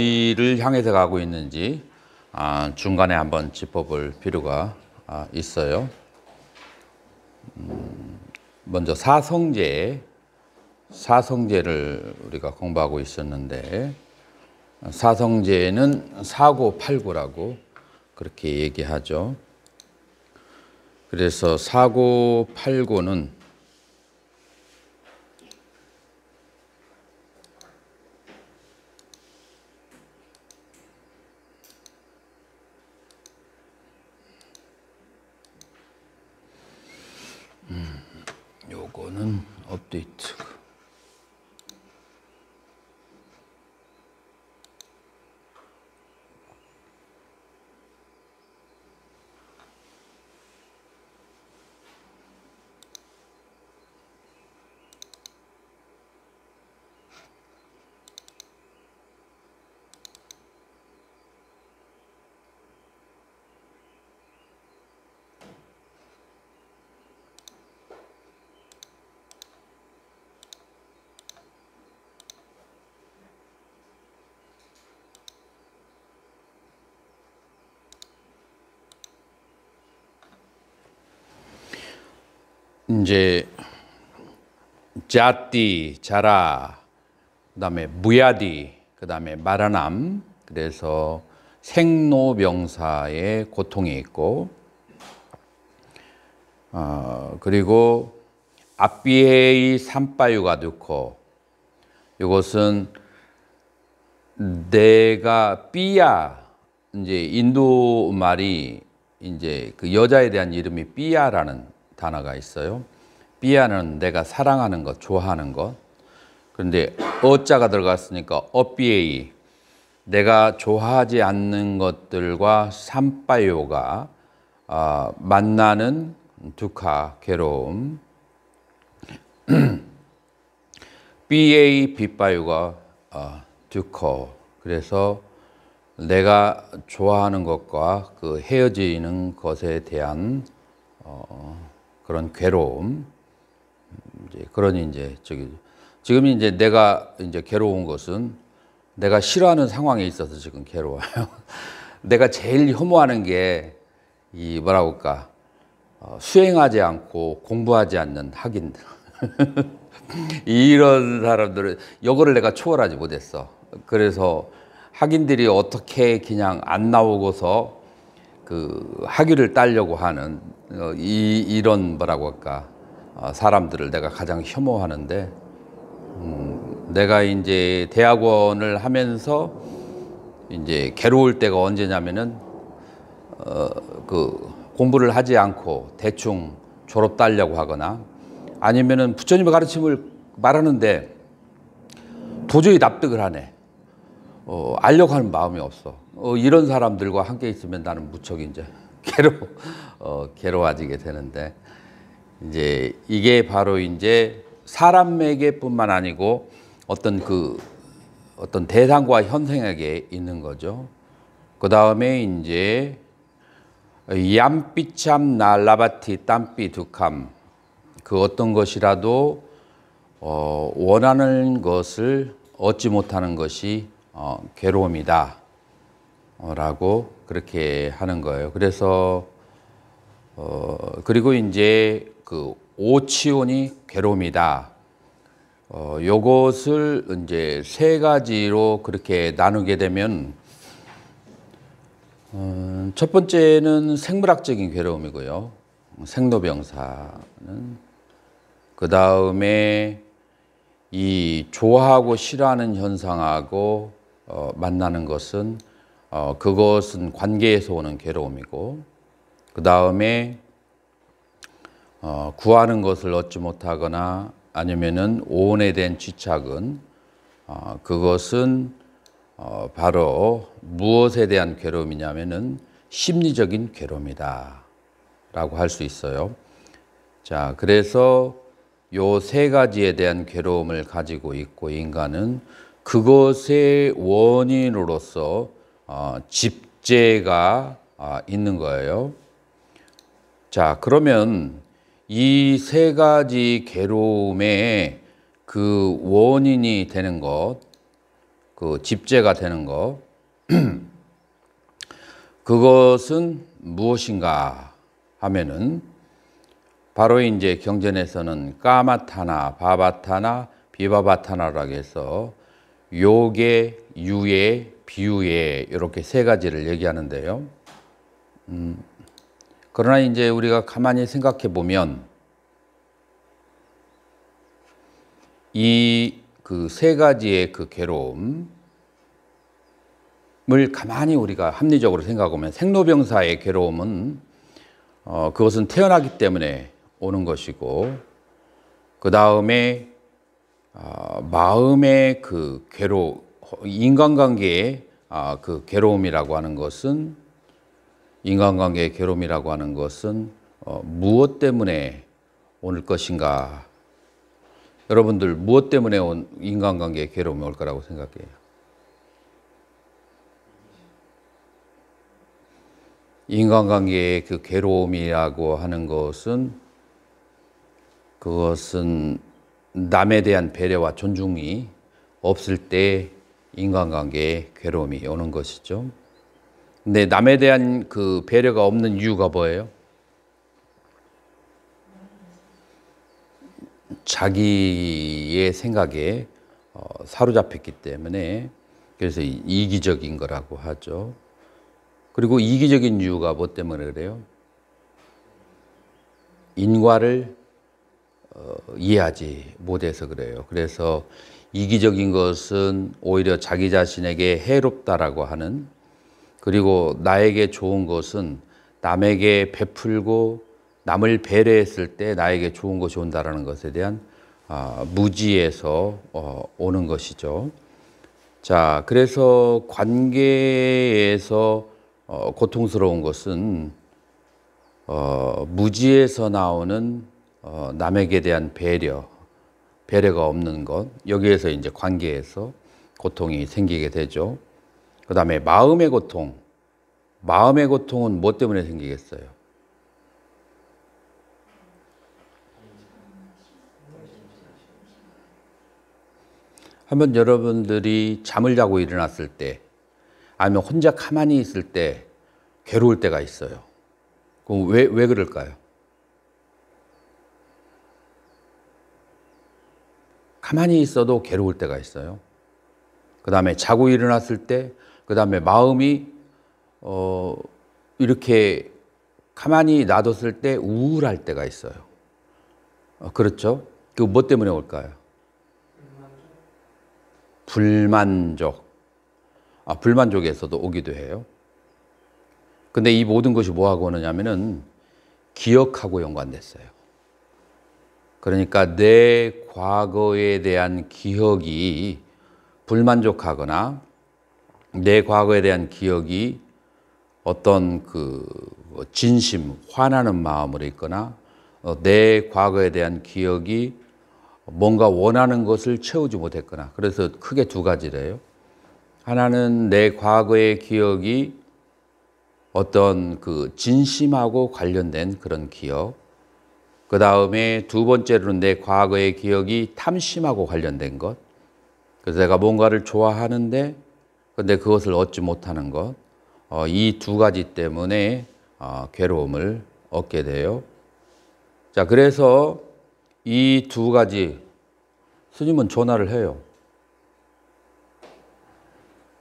어디를 향해서 가고 있는지 아, 중간에 한번 짚어볼 필요가 아, 있어요. 음, 먼저 사성제, 사성제를 우리가 공부하고 있었는데 사성제는 사고팔구라고 그렇게 얘기하죠. 그래서 사고팔구는 업데이트 이제 자띠, 자라, 그다음에 무야디, 그다음에 마라남. 그래서 생로병사의 고통이 있고 어, 그리고 앞비에이 산바유가 듣고 이것은 내가 삐야 이제 인도 말이 이제 그 여자에 대한 이름이 삐야라는 단어가 있어요. 비아는 내가 사랑하는 것, 좋아하는 것. 그런데 어자가 들어갔으니까 업비에이 내가 좋아하지 않는 것들과 삼바요가 어, 아, 만나는 두카 괴로움 BA 빗바요가 어, 두커 그래서 내가 좋아하는 것과 그 헤어지는 것에 대한 어, 그런 괴로움 이제 그런 이제 저기 지금 이제 내가 이제 괴로운 것은 내가 싫어하는 상황에 있어서 지금 괴로워요. 내가 제일 혐오하는 게 이 뭐라고 할까 어, 수행하지 않고 공부하지 않는 학인들 이런 사람들은 요거를 내가 초월하지 못했어. 그래서 학인들이 어떻게 그냥 안 나오고서 그 학위를 따려고 하는 어, 이 이런 뭐라고 할까 아, 사람들을 내가 가장 혐오하는데 음, 내가 이제 대학원을 하면서 이제 괴로울 때가 언제냐면은 어, 그 공부를 하지 않고 대충 졸업 따려고 하거나 아니면은 부처님의 가르침을 말하는데 도저히 납득을 하네. 어, 알려고 하는 마음이 없어. 어, 이런 사람들과 함께 있으면 나는 무척 이제 괴로 어, 괴로워지게 되는데 이제 이게 바로 이제 사람에게뿐만 아니고 어떤 그 어떤 대상과 현생에게 있는 거죠. 그 다음에 이제 얌비참 날라바티 땀비 두캄 그 어떤 것이라도 어, 원하는 것을 얻지 못하는 것이 어, 괴로움이다 어, 라고 그렇게 하는 거예요. 그래서 어, 그리고 이제 그 오치온이 괴로움이다. 어, 요것을 이제 세 가지로 그렇게 나누게 되면 어, 첫 번째는 생물학적인 괴로움이고요. 생로병사는 그 다음에 이 좋아하고 싫어하는 현상하고 어, 만나는 것은 어, 그것은 관계에서 오는 괴로움이고 그 다음에 어, 구하는 것을 얻지 못하거나 아니면은 오온에 대한 집착은 어, 그것은 어, 바로 무엇에 대한 괴로움이냐면은 심리적인 괴로움이다라고 할 수 있어요. 자, 그래서 요 세 가지에 대한 괴로움을 가지고 있고 인간은 그것의 원인으로서 어, 집제가 어, 있는 거예요. 자, 그러면 이세 가지 괴로움의 그 원인이 되는 것, 그 집재가 되는 것, 그것은 무엇인가 하면은 바로 이제 경전에서는 까마타나, 바바타나, 비바바타나라고 해서 요게, 유예, 비유예 이렇게 세 가지를 얘기하는데요. 음. 그러나 이제 우리가 가만히 생각해 보면 이 그 세 가지의 그 괴로움, 을 가만히 우리가 합리적으로 생각하면 생로병사의 괴로움은 어, 그것은 태어나기 때문에 오는 것이고 그 다음에 어, 마음의 그 괴로 인간관계의 어, 그 괴로움이라고 하는 것은 인간관계의 괴로움이라고 하는 것은 어, 무엇 때문에 올 것인가? 여러분들 무엇 때문에 온 인간관계의 괴로움이 올 거라고 생각해요? 인간관계의 그 괴로움이라고 하는 것은 그것은 남에 대한 배려와 존중이 없을 때 인간관계의 괴로움이 오는 것이죠. 근 네, 남에 대한 그 배려가 없는 이유가 뭐예요? 자기의 생각에 어, 사로잡혔기 때문에 그래서 이기적인 거라고 하죠. 그리고 이기적인 이유가 뭐 때문에 그래요? 인과를 어, 이해하지 못해서 그래요. 그래서 이기적인 것은 오히려 자기 자신에게 해롭다라고 하는 그리고 나에게 좋은 것은 남에게 베풀고 남을 배려했을 때 나에게 좋은 것이 온다라는 것에 대한 아, 무지에서 어, 오는 것이죠. 자, 그래서 관계에서 어, 고통스러운 것은 어, 무지에서 나오는 남에게 대한 배려, 배려가 없는 것 여기에서 이제 관계에서 고통이 생기게 되죠. 그 다음에 마음의 고통. 마음의 고통은 뭐 때문에 생기겠어요? 한번 여러분들이 잠을 자고 일어났을 때 아니면 혼자 가만히 있을 때 괴로울 때가 있어요. 그럼 왜, 왜 그럴까요? 가만히 있어도 괴로울 때가 있어요. 그 다음에 자고 일어났을 때그 다음에 마음이 어, 이렇게 가만히 놔뒀을 때 우울할 때가 있어요. 어, 그렇죠? 그 뭐 때문에 올까요? 불만족. 아, 불만족에서도 오기도 해요. 근데 이 모든 것이 뭐하고 오느냐면은 기억하고 연관됐어요. 그러니까 내 과거에 대한 기억이 불만족하거나 내 과거에 대한 기억이 어떤 그 뭐 진심, 화나는 마음으로 있거나 어, 내 과거에 대한 기억이 뭔가 원하는 것을 채우지 못했거나 그래서 크게 두 가지래요. 하나는 내 과거의 기억이 어떤 그 진심하고 관련된 그런 기억. 그 다음에 두 번째로는 내 과거의 기억이 탐심하고 관련된 것. 그래서 내가 뭔가를 좋아하는데 그런데 그것을 얻지 못하는 것, 어, 이두 가지 때문에 어, 괴로움을 얻게 돼요. 자, 그래서 이 두 가지 스님은 전화를 해요.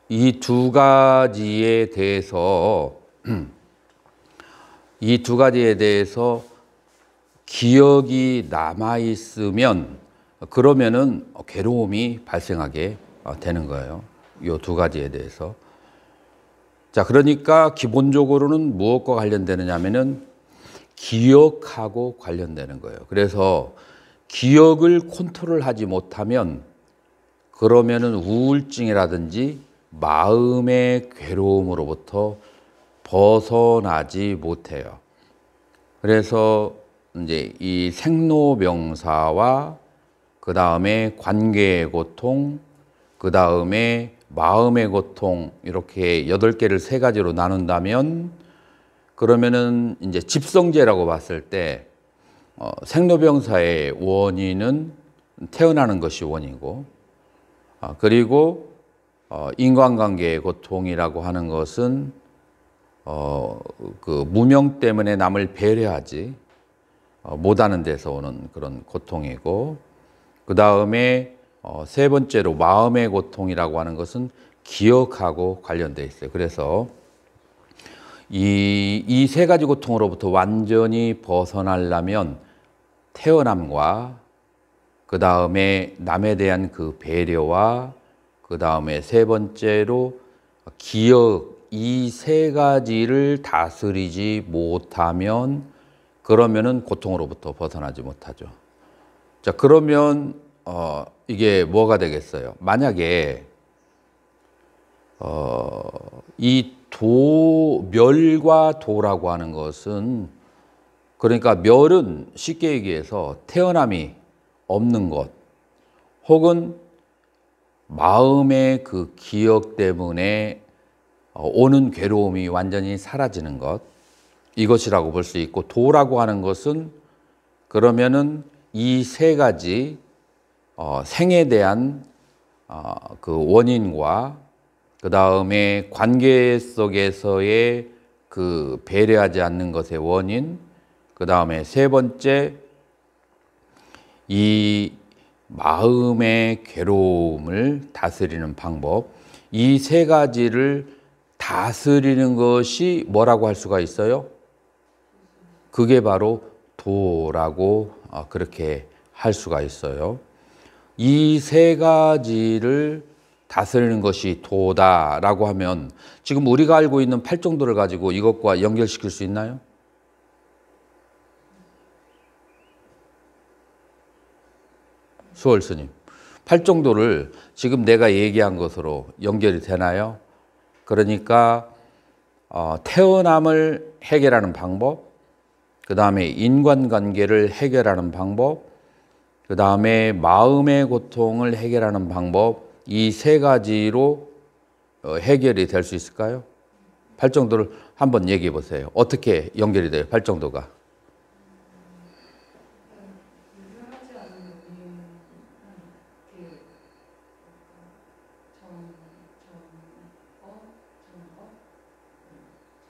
이 두 가지에 대해서 이 두 가지에 대해서 기억이 남아 있으면 그러면은 괴로움이 발생하게 어, 되는 거예요. 요두 가지에 대해서 자 그러니까 기본적으로는 무엇과 관련되느냐 하면은 기억하고 관련되는 거예요. 그래서 기억을 컨트롤하지 못하면 그러면은 우울증이라든지 마음의 괴로움으로부터 벗어나지 못해요. 그래서 이제 이 생로병사와 그 다음에 관계의 고통, 그 다음에 마음의 고통 이렇게 여덟 개를 세 가지로 나눈다면 그러면은 이제 집성제라고 봤을 때 어, 생로병사의 원인은 태어나는 것이 원이고 어, 그리고 어, 인간관계의 고통이라고 하는 것은 어, 그 무명 때문에 남을 배려하지 어, 못하는 데서 오는 그런 고통이고 그 다음에 어, 세 번째로 마음의 고통이라고 하는 것은 기억하고 관련되어 있어요. 그래서 이이 세 가지 고통으로부터 완전히 벗어나려면 태어남과 그 다음에 남에 대한 그 배려와 그 다음에 세 번째로 기억 이 세 가지를 다스리지 못하면 그러면은 고통으로부터 벗어나지 못하죠. 자 그러면 어, 이게 뭐가 되겠어요? 만약에 어, 이 도, 멸과 도라고 하는 것은 그러니까 멸은 쉽게 얘기해서 태어남이 없는 것 혹은 마음의 그 기억 때문에 어, 오는 괴로움이 완전히 사라지는 것 이것이라고 볼 수 있고 도라고 하는 것은 그러면은 이 세 가지 어, 생에 대한 어, 그 원인과 그 다음에 관계 속에서의 그 배려하지 않는 것의 원인, 그 다음에 세 번째 이 마음의 괴로움을 다스리는 방법, 이 세 가지를 다스리는 것이 뭐라고 할 수가 있어요? 그게 바로 도라고 어, 그렇게 할 수가 있어요. 이세 가지를 다스리는 것이 도다라고 하면 지금 우리가 알고 있는 팔정도를 가지고 이것과 연결시킬 수 있나요? 수월 스님, 팔정도를 지금 내가 얘기한 것으로 연결이 되나요? 그러니까 어, 태어남을 해결하는 방법, 그 다음에 인간관계를 해결하는 방법, 그 다음에 마음의 고통을 해결하는 방법 이 세 가지로 어, 해결이 될 수 있을까요? 팔정도를 한번 얘기해 보세요. 어떻게 연결이 돼요? 팔정도가.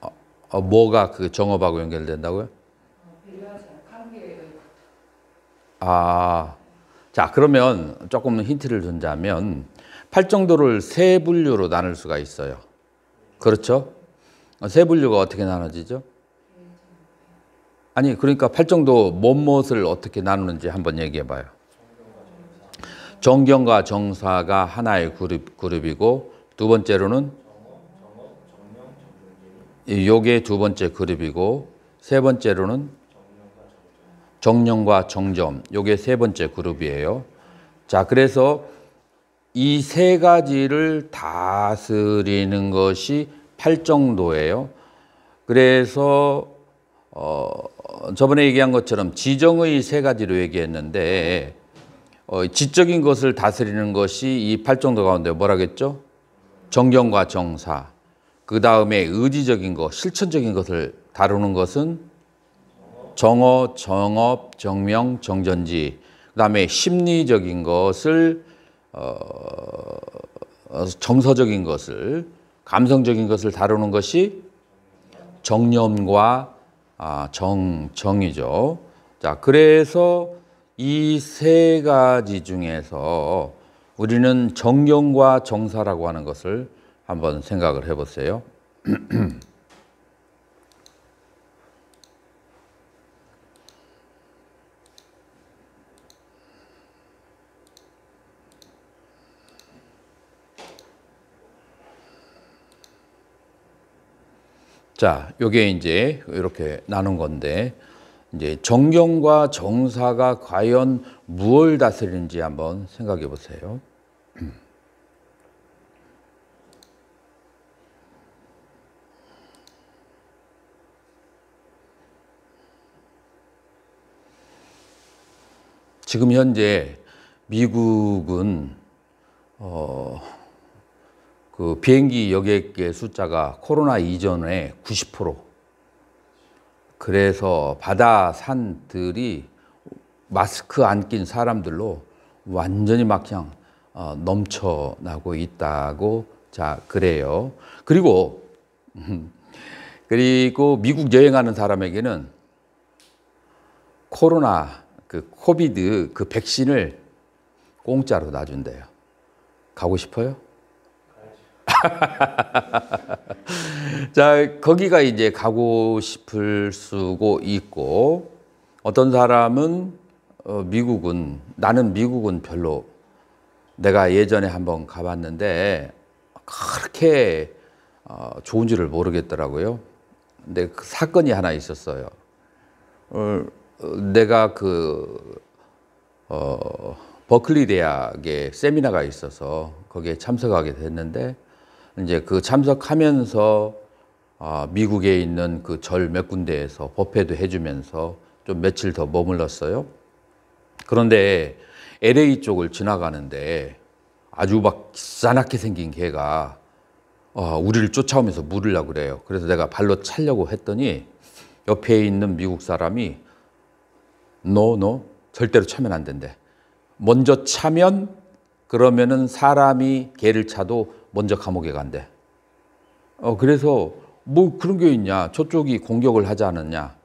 어, 아, 아, 뭐가 그 정업하고 연결된다고요? 아, 자 그러면 조금 힌트를 준다면 팔정도를 세 분류로 나눌 수가 있어요. 그렇죠? 세 분류가 어떻게 나눠지죠? 아니 그러니까 팔정도 무엇을 어떻게 나누는지 한번 얘기해 봐요. 정경과 정사가 하나의 그룹, 그룹이고 두 번째로는 요게 두 번째 그룹이고 세 번째로는 정령과 정점, 요게 세 번째 그룹이에요. 자, 그래서 이 세 가지를 다스리는 것이 팔정도예요. 그래서 어, 저번에 얘기한 것처럼 지정의 세 가지로 얘기했는데 어, 지적인 것을 다스리는 것이 이 팔정도 가운데 뭐라겠죠? 정경과 정사. 그 다음에 의지적인 것, 실천적인 것을 다루는 것은 정어, 정업, 정명, 정전지 그 다음에 심리적인 것을 어, 정서적인 것을 감성적인 것을 다루는 것이 정념과 아, 정, 정이죠. 자, 그래서 이 세 가지 중에서 우리는 정경과 정사라고 하는 것을 한번 생각을 해보세요. 자, 요게 이제 이렇게 나눈 건데 이제 정경과 정사가 과연 무엇을 다스리는지 한번 생각해 보세요. 지금 현재 미국은 어그 비행기 여객의 숫자가 코로나 이전에 90% 그래서 바다 산들이 마스크 안 낀 사람들로 완전히 막 그냥 어, 넘쳐나고 있다고 자 그래요. 그리고 그리고 미국 여행하는 사람에게는 코로나 그 코비드 그 백신을 공짜로 놔준대요. 가고 싶어요? 자, 거기가 이제 가고 싶을 수고 있고 어떤 사람은 어, 미국은 나는 미국은 별로 내가 예전에 한번 가봤는데 그렇게 어, 좋은지를 모르겠더라고요. 근데 그 사건이 하나 있었어요. 어, 내가 그 어, 버클리 대학에 세미나가 있어서 거기에 참석하게 됐는데 이제 그 참석하면서 아, 미국에 있는 그 절 몇 군데에서 법회도 해주면서 좀 며칠 더 머물렀어요. 그런데 LA 쪽을 지나가는데 아주 막 싸납게 생긴 개가 어, 우리를 쫓아오면서 물으려고 그래요. 그래서 내가 발로 차려고 했더니 옆에 있는 미국 사람이 노노 no, no, 절대로 차면 안 된대. 먼저 차면 그러면은 사람이 개를 차도 먼저 감옥에 간대. 어, 그래서 뭐 그런 게 있냐. 저쪽이 공격을 하지 않았냐.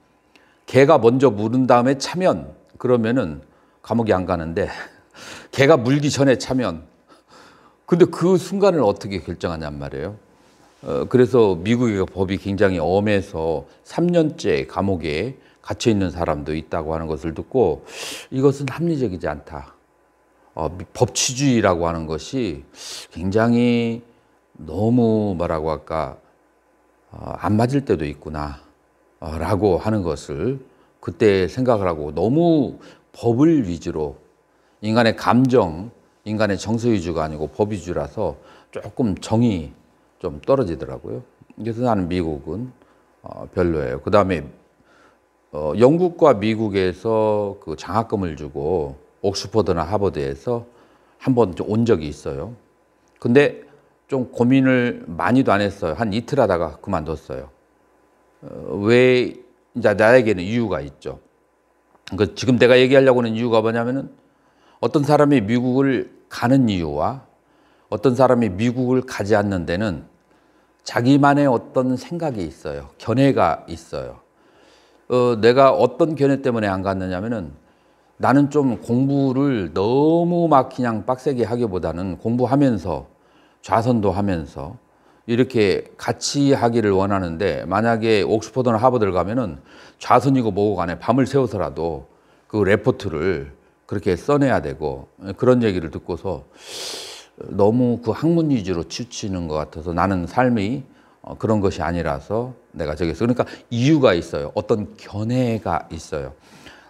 개가 먼저 물은 다음에 차면 그러면은 감옥에 안 가는데 개가 물기 전에 차면 근데 그 순간을 어떻게 결정하냔 말이에요. 어, 그래서 미국의 법이 굉장히 엄해서 3년째 감옥에 갇혀 있는 사람도 있다고 하는 것을 듣고 이것은 합리적이지 않다. 어, 법치주의라고 하는 것이 굉장히 너무 뭐라고 할까 어, 안 맞을 때도 있구나 어, 라고 하는 것을 그때 생각을 하고 너무 법을 위주로 인간의 감정, 인간의 정서 위주가 아니고 법 위주라서 조금 정이 좀 떨어지더라고요. 그래서 나는 미국은 어, 별로예요. 그 다음에 어, 영국과 미국에서 그 장학금을 주고 옥스퍼드나 하버드에서 한 번 온 적이 있어요. 근데 좀 고민을 많이도 안 했어요. 한 이틀 하다가 그만뒀어요. 어, 왜 이제 나에게는 이유가 있죠. 그 지금 내가 얘기하려고 하는 이유가 뭐냐면은 어떤 사람이 미국을 가는 이유와 어떤 사람이 미국을 가지 않는 데는 자기만의 어떤 생각이 있어요. 견해가 있어요. 어, 내가 어떤 견해 때문에 안 갔느냐면은 나는 좀 공부를 너무 막 그냥 빡세게 하기보다는 공부하면서 좌선도 하면서 이렇게 같이 하기를 원하는데 만약에 옥스퍼드나 하버드를 가면은 좌선이고 뭐고 간에 밤을 새워서라도 그 레포트를 그렇게 써내야 되고 예, 그런 얘기를 듣고서 너무 그 학문 위주로 치우치는 것 같아서 나는 삶이 어, 그런 것이 아니라서 내가 저기 서 그러니까 이유가 있어요. 어떤 견해가 있어요.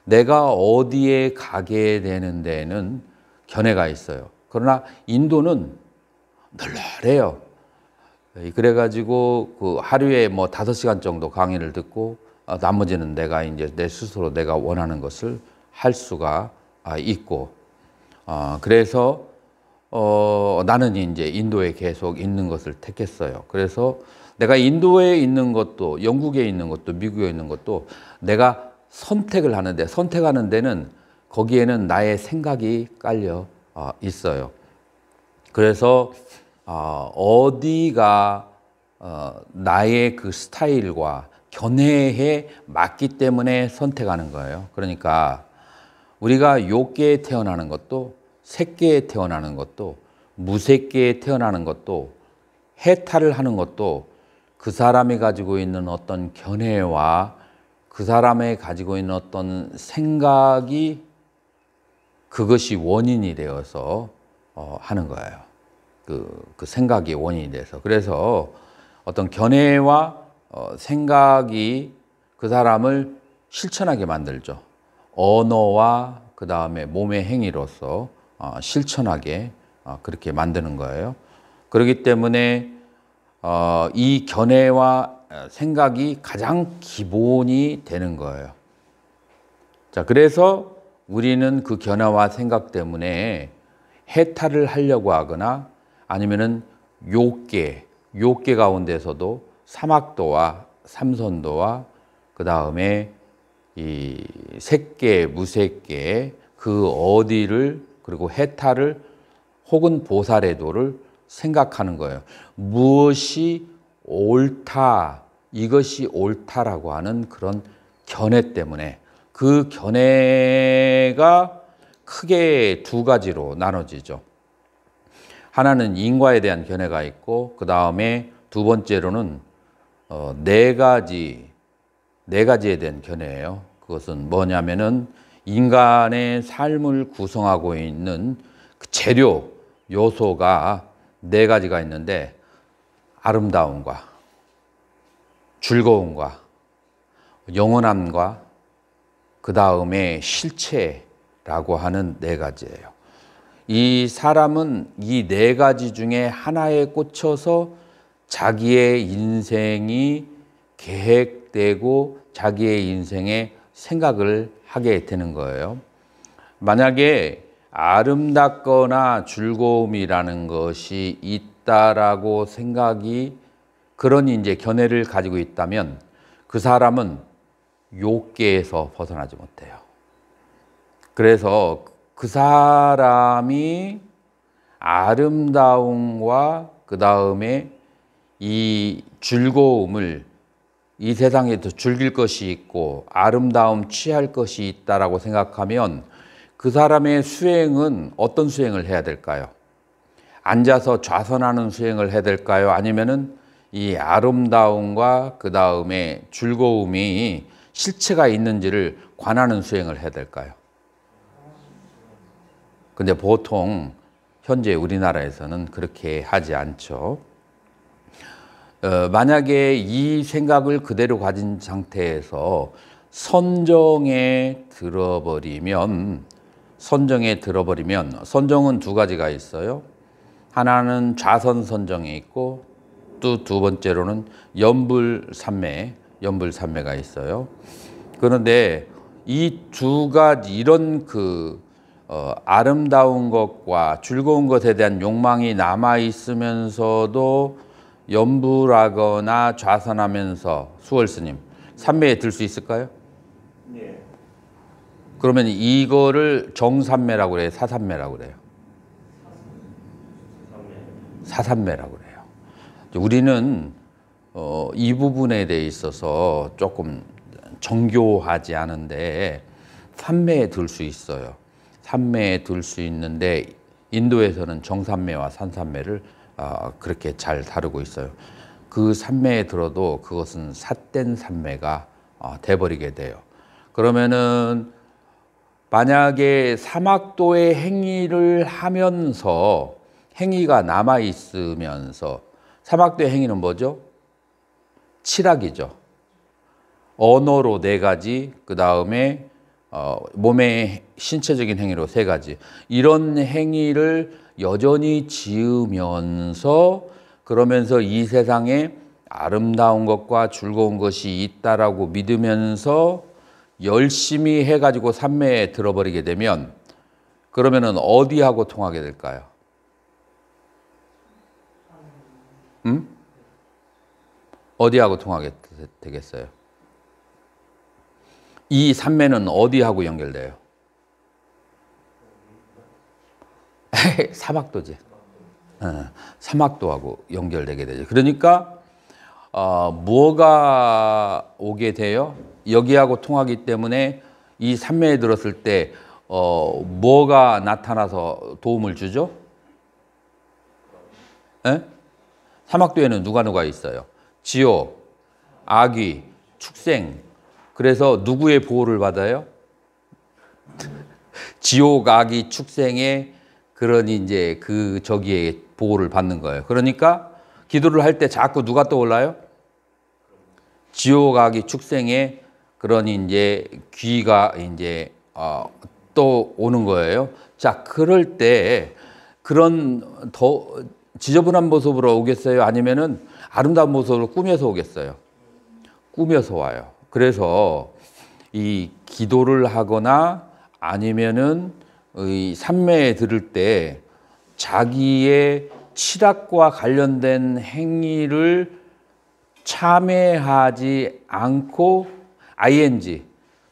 내가 어디에 가게 되는 데는 견해가 있어요. 그러나 인도는 널널해요. 그래가지고 그 하루에 뭐 다섯 시간 정도 강의를 듣고 아, 나머지는 내가 이제 내 스스로 내가 원하는 것을 할 수가 아, 있고 아, 그래서 어, 나는 이제 인도에 계속 있는 것을 택했어요. 그래서 내가 인도에 있는 것도 영국에 있는 것도 미국에 있는 것도 내가 선택을 하는데 선택하는 데는 거기에는 나의 생각이 깔려 어, 있어요. 그래서 어, 어디가 어, 나의 그 스타일과 견해에 맞기 때문에 선택하는 거예요. 그러니까 우리가 욕계에 태어나는 것도 새끼에 태어나는 것도 무새끼에 태어나는 것도 해탈을 하는 것도 그 사람이 가지고 있는 어떤 견해와 그 사람의 가지고 있는 어떤 생각이 그것이 원인이 되어서 어, 하는 거예요. 그, 그 생각이 원인이 돼서. 그래서 어떤 견해와 어, 생각이 그 사람을 실천하게 만들죠. 언어와 그 다음에 몸의 행위로서 어, 실천하게 그렇게 만드는 거예요. 그렇기 때문에 이 견해와 어, 생각이 가장 기본이 되는 거예요. 자, 그래서 우리는 그 견해와 생각 때문에 해탈을 하려고 하거나 아니면은 욕계, 욕계 가운데서도 사막도와 삼선도와 그 다음에 이 색계, 무색계 그 어디를 그리고 해탈을 혹은 보살의 도를 생각하는 거예요. 무엇이 옳다, 이것이 옳다라고 하는 그런 견해 때문에 그 견해가 크게 두 가지로 나눠지죠. 하나는 인과에 대한 견해가 있고 그 다음에 두 번째로는 어, 네 가지 네 가지에 대한 견해예요. 그것은 뭐냐면은 인간의 삶을 구성하고 있는 그 재료 요소가 네 가지가 있는데 아름다움과 즐거움과 영원함과 그 다음에 실체라고 하는 네 가지예요. 이 사람은 이 네 가지 중에 하나에 꽂혀서 자기의 인생이 계획되고 자기의 인생의 생각을 하게 되는 거예요. 만약에 아름답거나 즐거움이라는 것이 이 있다라고 생각이 그런 이제 견해를 가지고 있다면 그 사람은 욕계에서 벗어나지 못해요. 그래서 그 사람이 아름다움과 그 다음에 이 즐거움을 이 세상에 더 즐길 것이 있고 아름다움 취할 것이 있다라고 생각하면 그 사람의 수행은 어떤 수행을 해야 될까요? 앉아서 좌선하는 수행을 해야 될까요? 아니면은 이 아름다움과 그 다음에 즐거움이 실체가 있는지를 관하는 수행을 해야 될까요? 근데 보통 현재 우리나라에서는 그렇게 하지 않죠. 어, 만약에 이 생각을 그대로 가진 상태에서 선정에 들어버리면 선정에 들어버리면 선정은 두 가지가 있어요. 하나는 좌선선정에 있고 또 두 번째로는 연불산매, 연불산매가 있어요. 그런데 이 두 가지 이런 그 어, 아름다운 것과 즐거운 것에 대한 욕망이 남아 있으면서도 연불하거나 좌선하면서 수월스님 삼매에 들 수 있을까요? 네. 그러면 이거를 정삼매라고 그래요. 사삼매라고 그래요. 사산매라고 그래요. 우리는 어, 이 부분에 대해 있어서 조금 정교하지 않은데 삼매에 들 수 있어요. 삼매에 들 수 있는데 인도에서는 정삼매와 산삼매를 어, 그렇게 잘 다루고 있어요. 그 삼매에 들어도 그것은 삿된 삼매가 어, 돼버리게 돼요. 그러면은 만약에 사막도의 행위를 하면서 행위가 남아 있으면서 사막대 행위는 뭐죠? 칠악이죠. 언어로 네 가지, 그 다음에 어, 몸의 신체적인 행위로 세 가지. 이런 행위를 여전히 지으면서 그러면서 이 세상에 아름다운 것과 즐거운 것이 있다라고 믿으면서 열심히 해가지고 삼매에 들어버리게 되면 그러면은 어디하고 통하게 될까요? 응? 어디하고 통하게 되겠어요? 이 삼매는 어디하고 연결돼요? 사막도지. 어, 사막도하고 연결되게 되죠. 그러니까 어, 뭐가 오게 돼요? 여기하고 통하기 때문에 이 삼매에 들었을 때 어, 뭐가 나타나서 도움을 주죠? 에? 사막도에는 누가 누가 있어요? 지옥, 아귀, 축생. 그래서 누구의 보호를 받아요? 지옥, 아귀, 축생의 그런 이제 그 저기에 보호를 받는 거예요. 그러니까 기도를 할 때 자꾸 누가 떠올라요? 지옥, 아귀, 축생의 그런 이제 귀가 이제 어, 또 오는 거예요. 자, 그럴 때 그런 더 지저분한 모습으로 오겠어요? 아니면은 아름다운 모습으로 꾸며서 오겠어요? 꾸며서 와요. 그래서 이 기도를 하거나 아니면은 이 삼매에 들을 때 자기의 치락과 관련된 행위를 참회하지 않고 ing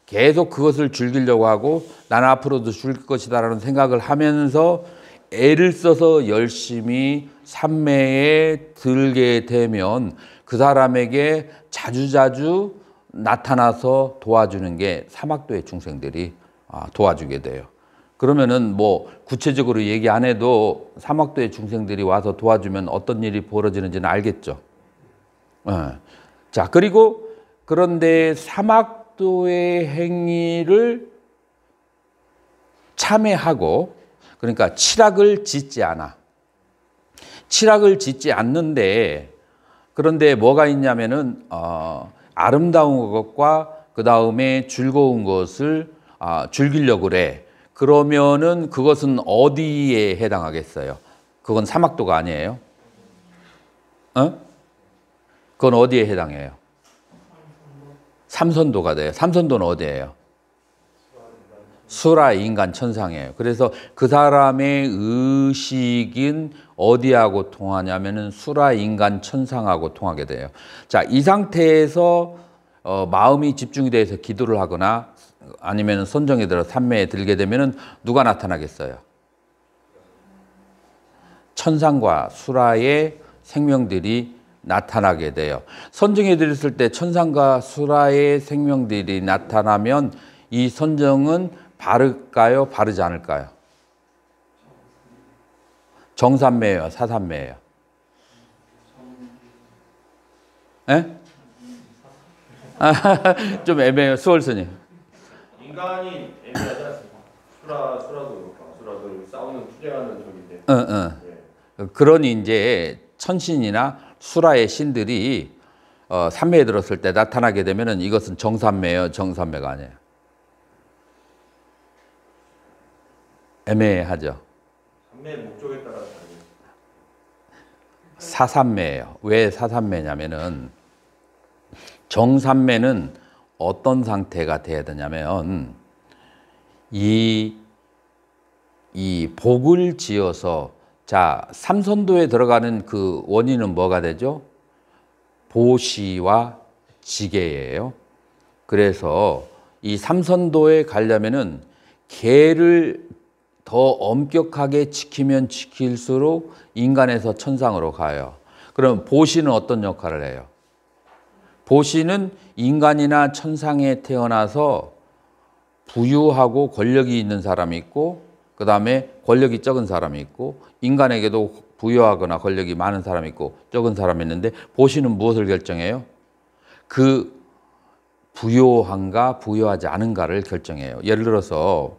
계속 그것을 즐기려고 하고 난 앞으로도 즐길 것이다라는 생각을 하면서 애를 써서 열심히 산매에 들게 되면 그 사람에게 자주자주 나타나서 도와주는 게 사막도의 중생들이 아, 도와주게 돼요. 그러면은 뭐 구체적으로 얘기 안 해도 사막도의 중생들이 와서 도와주면 어떤 일이 벌어지는지는 알겠죠. 네. 자, 그리고 그런데 사막도의 행위를 참회하고 그러니까 치락을 짓지 않아. 칠악을 짓지 않는데 그런데 뭐가 있냐면은 어, 아름다운 것과 그 다음에 즐거운 것을 아, 즐기려고 그래. 그러면은 그것은 어디에 해당하겠어요? 그건 사막도가 아니에요. 어? 그건 어디에 해당해요? 삼선도가 돼요. 삼선도는 어디예요? 수라 인간 천상이에요. 그래서 그 사람의 의식인 어디하고 통하냐면은 수라 인간 천상하고 통하게 돼요. 자, 이 상태에서 어, 마음이 집중이 돼서 기도를 하거나 아니면 선정에 들어 산매에 들게 되면은 누가 나타나겠어요? 천상과 수라의 생명들이 나타나게 돼요. 선정에 들었을 때 천상과 수라의 생명들이 나타나면 이 선정은 바를까요? 바르지 않을까요? 정산매예요? 사산매예요? 예? 좀 애매해요. 수월스님. 인간이 애매하지 않습니까? 수라, 수라도 수라도 싸우는 투쟁하는 적인데. 응, 응. 네. 그러니 이제 천신이나 수라의 신들이 어, 산매에 들었을 때 나타나게 되면 이것은 정산매예요. 정산매가 아니에요. 애매하죠. 삼매 목적에 따라 사삼매예요. 왜 사삼매냐면은 정삼매는 어떤 상태가 돼야 되냐면 이, 이 복을 지어서 자 삼선도에 들어가는 그 원인은 뭐가 되죠? 보시와 지게예요. 그래서 이 삼선도에 가려면은 개를 더 엄격하게 지키면 지킬수록 인간에서 천상으로 가요. 그럼 보시는 어떤 역할을 해요? 보시는 인간이나 천상에 태어나서 부유하고 권력이 있는 사람이 있고 그 다음에 권력이 적은 사람이 있고 인간에게도 부여하거나 권력이 많은 사람 있고 적은 사람 있는데 보시는 무엇을 결정해요? 그 부요한가 부요하지 않은가를 결정해요. 예를 들어서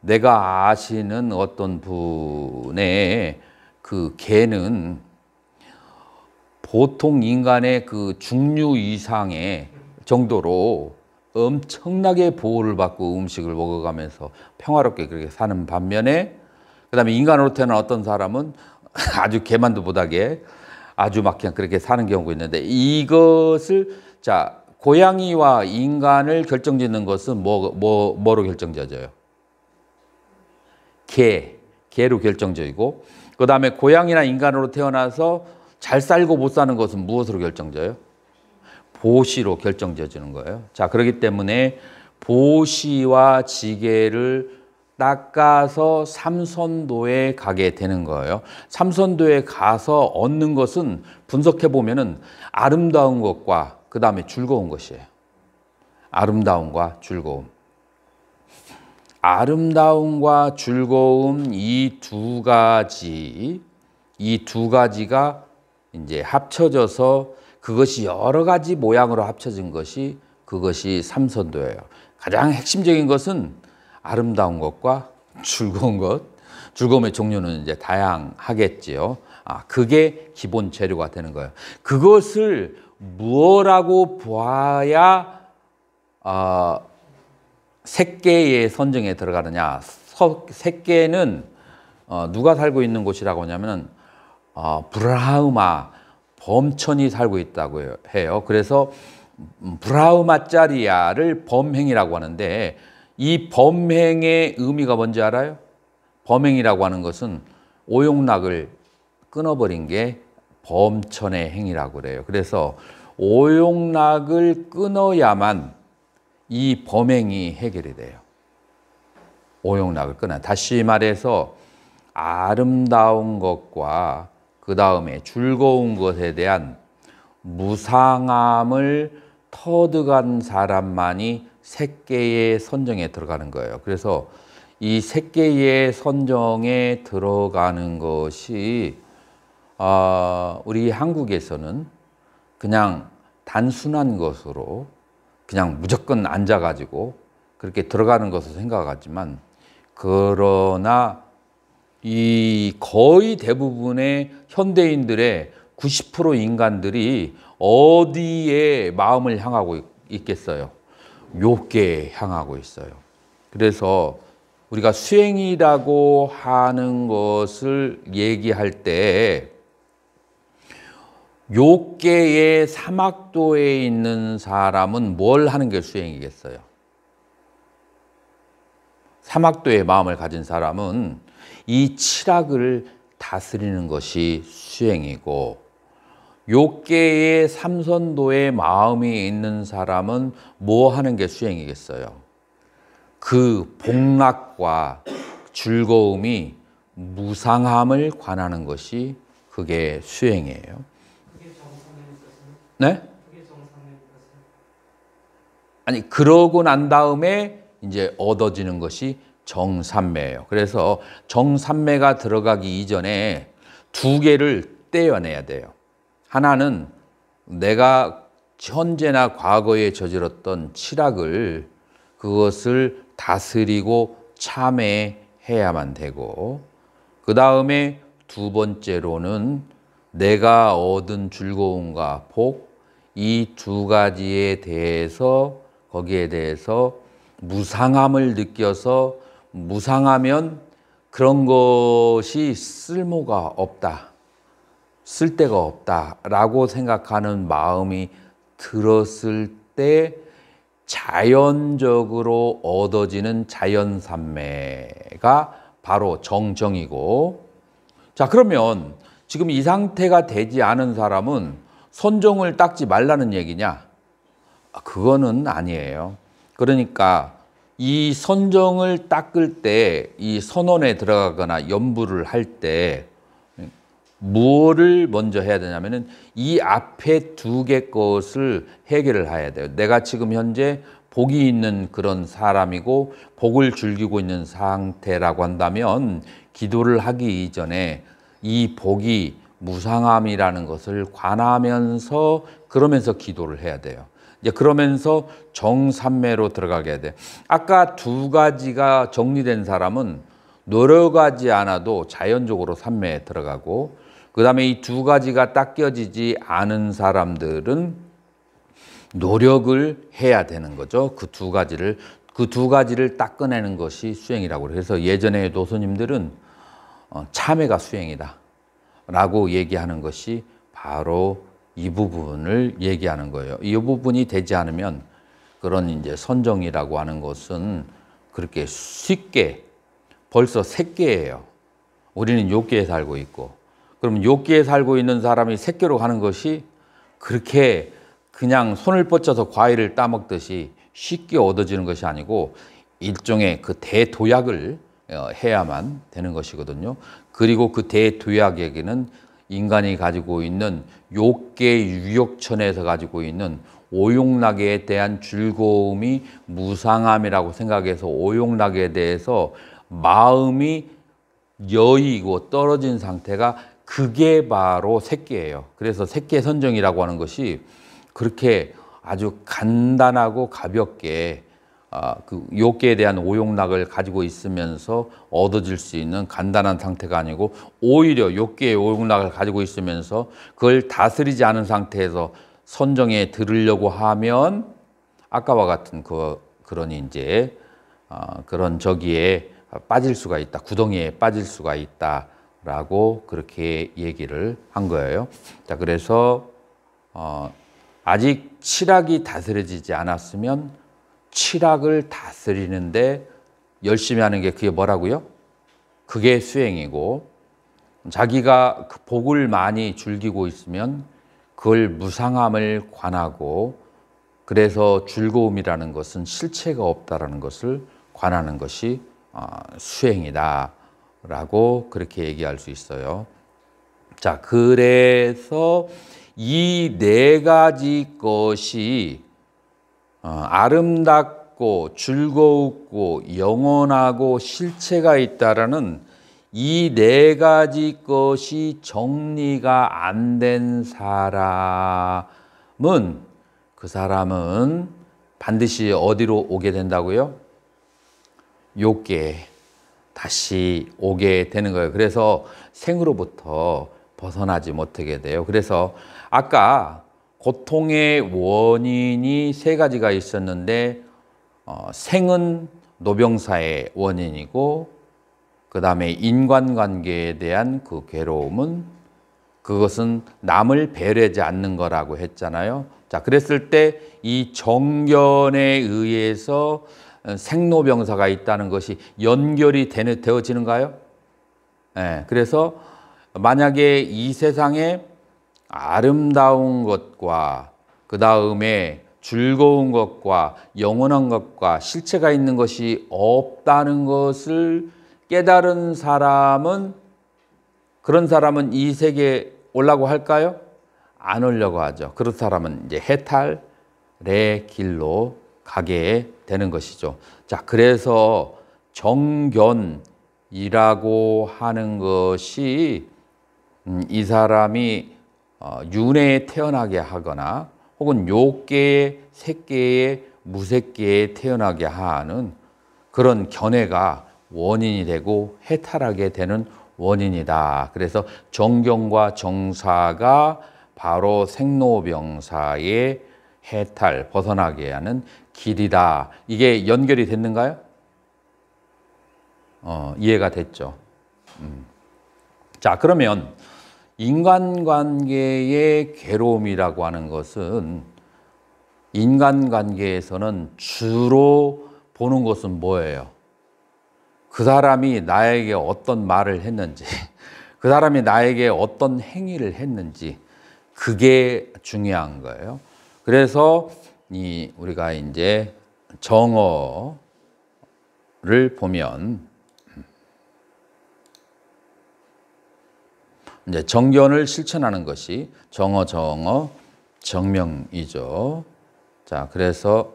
내가 아시는 어떤 분의 그 개는 보통 인간의 그 중류 이상의 정도로 엄청나게 보호를 받고 음식을 먹어가면서 평화롭게 그렇게 사는 반면에 그다음에 인간으로 태어난 어떤 사람은 아주 개만도 못하게 아주 막 그냥 그렇게 사는 경우가 있는데 이것을 자 고양이와 인간을 결정짓는 것은 뭐, 뭐 뭐로 결정져져요? 개, 개로 결정적이고 그 다음에 고양이나 인간으로 태어나서 잘 살고 못 사는 것은 무엇으로 결정져요? 보시로 결정져지는 거예요. 자, 그렇기 때문에 보시와 지게를 닦아서 삼선도에 가게 되는 거예요. 삼선도에 가서 얻는 것은 분석해 보면은 아름다운 것과 그 다음에 즐거운 것이에요. 아름다움과 즐거움. 아름다움과 즐거움 이 두 가지 이 두 가지가 이제 합쳐져서 그것이 여러 가지 모양으로 합쳐진 것이 그것이 삼선도예요. 가장 핵심적인 것은 아름다운 것과 즐거운 것. 즐거움의 종류는 이제 다양하겠지요. 아, 그게 기본 재료가 되는 거예요. 그것을 무엇라고 보아야 어, 세계의 선정에 들어가느냐. 색계는 어, 누가 살고 있는 곳이라고 하냐면 어, 브라흐마 범천이 살고 있다고 해요. 그래서 음, 브라흐마짜리아를 범행이라고 하는데 이 범행의 의미가 뭔지 알아요? 범행이라고 하는 것은 오용락을 끊어버린 게 범천의 행위라고 그래요. 그래서 오용락을 끊어야만 이 범행이 해결이 돼요. 오용락을 끊어. 다시 말해서 아름다운 것과 그 다음에 즐거운 것에 대한 무상함을 터득한 사람만이 색계의 선정에 들어가는 거예요. 그래서 이 색계의 선정에 들어가는 것이 어, 우리 한국에서는 그냥 단순한 것으로 그냥 무조건 앉아가지고 그렇게 들어가는 것을 생각하지만 그러나 이 거의 대부분의 현대인들의 90% 인간들이 어디에 마음을 향하고 있겠어요? 욕에 향하고 있어요. 그래서 우리가 수행이라고 하는 것을 얘기할 때 욕계의 사막도에 있는 사람은 뭘 하는 게 수행이겠어요? 사막도의 마음을 가진 사람은 이 칠악을 다스리는 것이 수행이고 욕계의 삼선도의 마음이 있는 사람은 뭐 하는 게 수행이겠어요? 그 복락과 즐거움이 무상함을 관하는 것이 그게 수행이에요. 네? 아니 그러고 난 다음에 이제 얻어지는 것이 정삼매예요. 그래서 정삼매가 들어가기 이전에 두 개를 떼어내야 돼요. 하나는 내가 현재나 과거에 저질렀던 칠악을 그것을 다스리고 참회해야만 되고 그 다음에 두 번째로는 내가 얻은 즐거움과 복 이두 가지에 대해서 거기에 대해서 무상함을 느껴서 무상하면 그런 것이 쓸모가 없다. 쓸데가 없다라고 생각하는 마음이 들었을 때 자연적으로 얻어지는 자연산매가 바로 정정이고 자 그러면 지금 이 상태가 되지 않은 사람은 손종을 닦지 말라는 얘기냐? 아, 그거는 아니에요. 그러니까 이 선정을 닦을 때 이 선원에 들어가거나 연부를 할때 무엇을 먼저 해야 되냐면은 이 앞에 두 개 것을 해결을 해야 돼요. 내가 지금 현재 복이 있는 그런 사람이고 복을 즐기고 있는 상태라고 한다면 기도를 하기 이전에 이 복이 무상함이라는 것을 관하면서 그러면서 기도를 해야 돼요. 이제 그러면서 정삼매로 들어가게 돼. 아까 두 가지가 정리된 사람은 노력하지 않아도 자연적으로 삼매에 들어가고 그다음에 이 두 가지가 닦여지지 않은 사람들은 노력을 해야 되는 거죠. 그 두 가지를 그 두 가지를 닦아내는 것이 수행이라고 해서 예전에 노선님들은 어, 참회가 수행이다. 라고 얘기하는 것이 바로 이 부분을 얘기하는 거예요. 이 부분이 되지 않으면 그런 이제 선정이라고 하는 것은 그렇게 쉽게 벌써 새끼예요. 우리는 욕기에 살고 있고 그럼 욕기에 살고 있는 사람이 새끼로 가는 것이 그렇게 그냥 손을 뻗쳐서 과일을 따먹듯이 쉽게 얻어지는 것이 아니고 일종의 그 대도약을 어, 해야만 되는 것이거든요. 그리고 그 대두약에게는 인간이 가지고 있는 욕계 유욕천에서 가지고 있는 오욕락에 대한 즐거움이 무상함이라고 생각해서 오욕락에 대해서 마음이 여의고 떨어진 상태가 그게 바로 새끼예요. 그래서 새끼 선정이라고 하는 것이 그렇게 아주 간단하고 가볍게 아, 그 욕계에 대한 오용락을 가지고 있으면서 얻어질 수 있는 간단한 상태가 아니고 오히려 욕계의 오용락을 가지고 있으면서 그걸 다스리지 않은 상태에서 선정에 들으려고 하면 아까와 같은 그 그런 이제 어, 그런 저기에 빠질 수가 있다 구덩이에 빠질 수가 있다라고 그렇게 얘기를 한 거예요. 자 그래서 어, 아직 치락이 다스려지지 않았으면 치락을 다스리는데 열심히 하는 게 그게 뭐라고요? 그게 수행이고 자기가 그 복을 많이 즐기고 있으면 그걸 무상함을 관하고 그래서 즐거움이라는 것은 실체가 없다라는 것을 관하는 것이 어, 수행이다 라고 그렇게 얘기할 수 있어요. 자, 그래서 이 네 가지 것이 어, 아름답고 즐거웠고 영원하고 실체가 있다라는 이 네 가지 것이 정리가 안 된 사람은 그 사람은 반드시 어디로 오게 된다고요? 욕계 다시 오게 되는 거예요. 그래서 생으로부터 벗어나지 못하게 돼요. 그래서 아까 고통의 원인이 세 가지가 있었는데 어, 생은 노병사의 원인이고 그 다음에 인간관계에 대한 그 괴로움은 그것은 남을 배려하지 않는 거라고 했잖아요. 자, 그랬을 때 이 정견에 의해서 생로병사가 있다는 것이 연결이 되어지는가요? 네, 그래서 만약에 이 세상에 아름다운 것과 그 다음에 즐거운 것과 영원한 것과 실체가 있는 것이 없다는 것을 깨달은 사람은 그런 사람은 이 세계에 올라고 할까요? 안 오려고 하죠. 그런 사람은 이제 해탈의 길로 가게 되는 것이죠. 자, 그래서 정견이라고 하는 것이 음, 이 사람이 어, 윤회에 태어나게 하거나 혹은 욕계의 새끼의 무색계에 태어나게 하는 그런 견해가 원인이 되고 해탈하게 되는 원인이다. 그래서 정경과 정사가 바로 생로병사의 해탈, 벗어나게 하는 길이다. 이게 연결이 됐는가요? 어, 이해가 됐죠. 음. 자, 그러면 인간관계의 괴로움이라고 하는 것은 인간관계에서는 주로 보는 것은 뭐예요? 그 사람이 나에게 어떤 말을 했는지, 그 사람이 나에게 어떤 행위를 했는지, 그게 중요한 거예요. 그래서 이 우리가 이제 정어를 보면 이제 정견을 실천하는 것이 정어 정어 정명이죠. 자, 그래서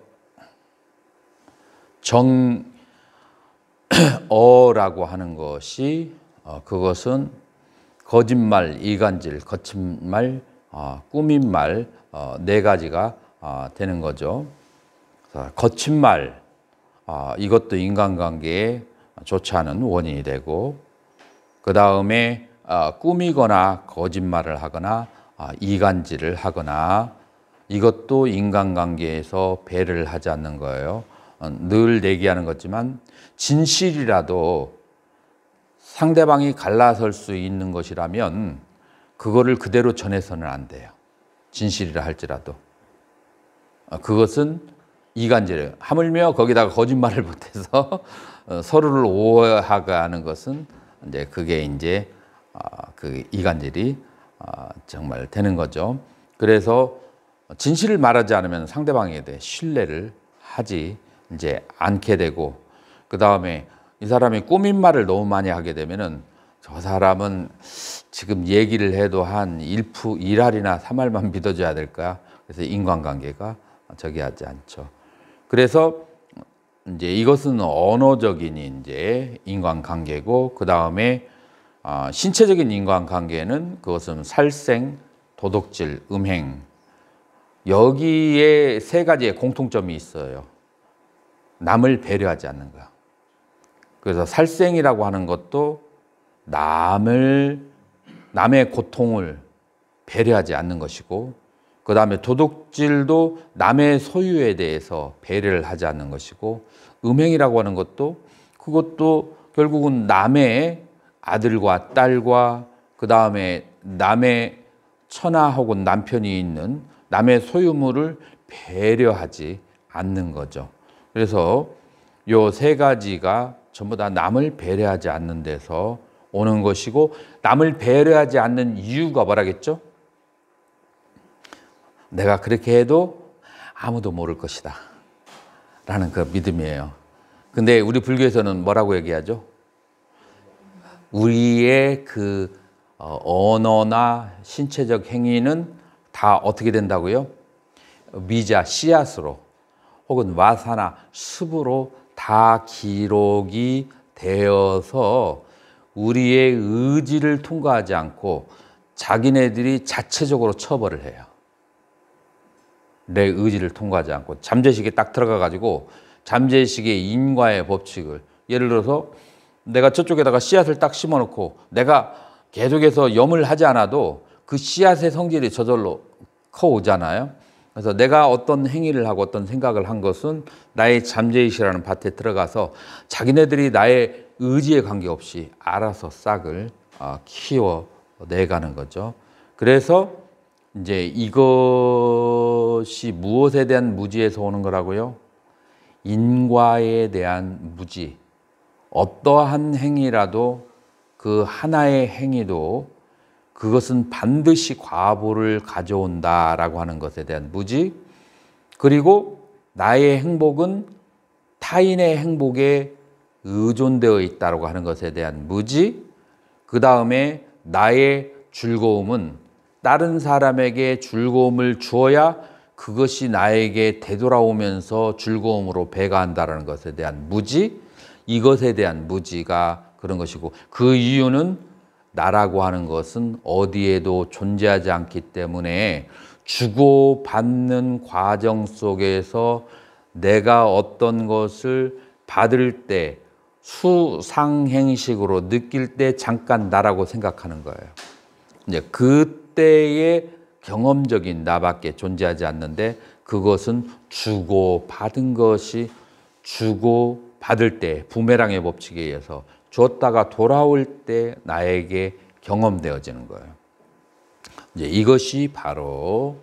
정어라고 하는 것이 어, 그것은 거짓말, 이간질, 거친 말, 어, 꾸민 말, 어, 네 가지가 어, 되는 거죠. 거친 말, 어, 이것도 인간관계에 좋지 않은 원인이 되고, 그 다음에 아, 꾸미거나 거짓말을 하거나 아, 이간질을 하거나 이것도 인간관계에서 배를 하지 않는 거예요. 어, 늘 얘기하는 것지만 진실이라도 상대방이 갈라설 수 있는 것이라면 그거를 그대로 전해서는 안 돼요. 진실이라 할지라도. 어, 그것은 이간질이 하물며 거기다가 거짓말을 못해서 어, 서로를 오해하게 하는 것은 이제 그게 이제 아, 그 이간질이 아, 정말 되는 거죠. 그래서 진실을 말하지 않으면 상대방에 대해 신뢰를 하지 이제 않게 되고 그 다음에 이 사람이 꾸민 말을 너무 많이 하게 되면은 저 사람은 지금 얘기를 해도 한 1프 1할이나 3할만 믿어줘야 될까 그래서 인간관계가 저기 하지 않죠. 그래서 이제 이것은 언어적인 이제 인간관계고 그 다음에 아, 신체적인 인간관계는 그것은 살생, 도덕질, 음행 여기에 세 가지의 공통점이 있어요. 남을 배려하지 않는 거 그래서 살생이라고 하는 것도 남을 남의 고통을 배려하지 않는 것이고 그 다음에 도둑질도 남의 소유에 대해서 배려를 하지 않는 것이고 음행이라고 하는 것도 그것도 결국은 남의 아들과 딸과 그 다음에 남의 처나 혹은 남편이 있는 남의 소유물을 배려하지 않는 거죠. 그래서 요 세 가지가 전부 다 남을 배려하지 않는 데서 오는 것이고 남을 배려하지 않는 이유가 뭐라겠죠? 내가 그렇게 해도 아무도 모를 것이다. 라는 그 믿음이에요. 근데 우리 불교에서는 뭐라고 얘기하죠? 우리의 그 어, 언어나 신체적 행위는 다 어떻게 된다고요? 미자 씨앗으로 혹은 와사나 습으로 다 기록이 되어서 우리의 의지를 통과하지 않고 자기네들이 자체적으로 처벌을 해요. 내 의지를 통과하지 않고 잠재식에 딱 들어가 가지고 잠재식의 인과의 법칙을 예를 들어서 내가 저쪽에다가 씨앗을 딱 심어놓고 내가 계속해서 염을 하지 않아도 그 씨앗의 성질이 저절로 커오잖아요. 그래서 내가 어떤 행위를 하고 어떤 생각을 한 것은 나의 잠재의식이라는 밭에 들어가서 자기네들이 나의 의지에 관계없이 알아서 싹을 어, 키워내가는 거죠. 그래서 이제 이것이 무엇에 대한 무지에서 오는 거라고요? 인과에 대한 무지. 어떠한 행위라도 그 하나의 행위도 그것은 반드시 과보를 가져온다라고 하는 것에 대한 무지 그리고 나의 행복은 타인의 행복에 의존되어 있다라고 하는 것에 대한 무지 그 다음에 나의 즐거움은 다른 사람에게 즐거움을 주어야 그것이 나에게 되돌아오면서 즐거움으로 배가한다라는 것에 대한 무지 이것에 대한 무지가 그런 것이고 그 이유는 나라고 하는 것은 어디에도 존재하지 않기 때문에 주고받는 과정 속에서 내가 어떤 것을 받을 때 수상행식으로 느낄 때 잠깐 나라고 생각하는 거예요. 이제 그때의 경험적인 나밖에 존재하지 않는데 그것은 주고 받은 것이 주고 받을 때 부메랑의 법칙에 의해서 줬다가 돌아올 때 나에게 경험되어지는 거예요. 이제 이것이 바로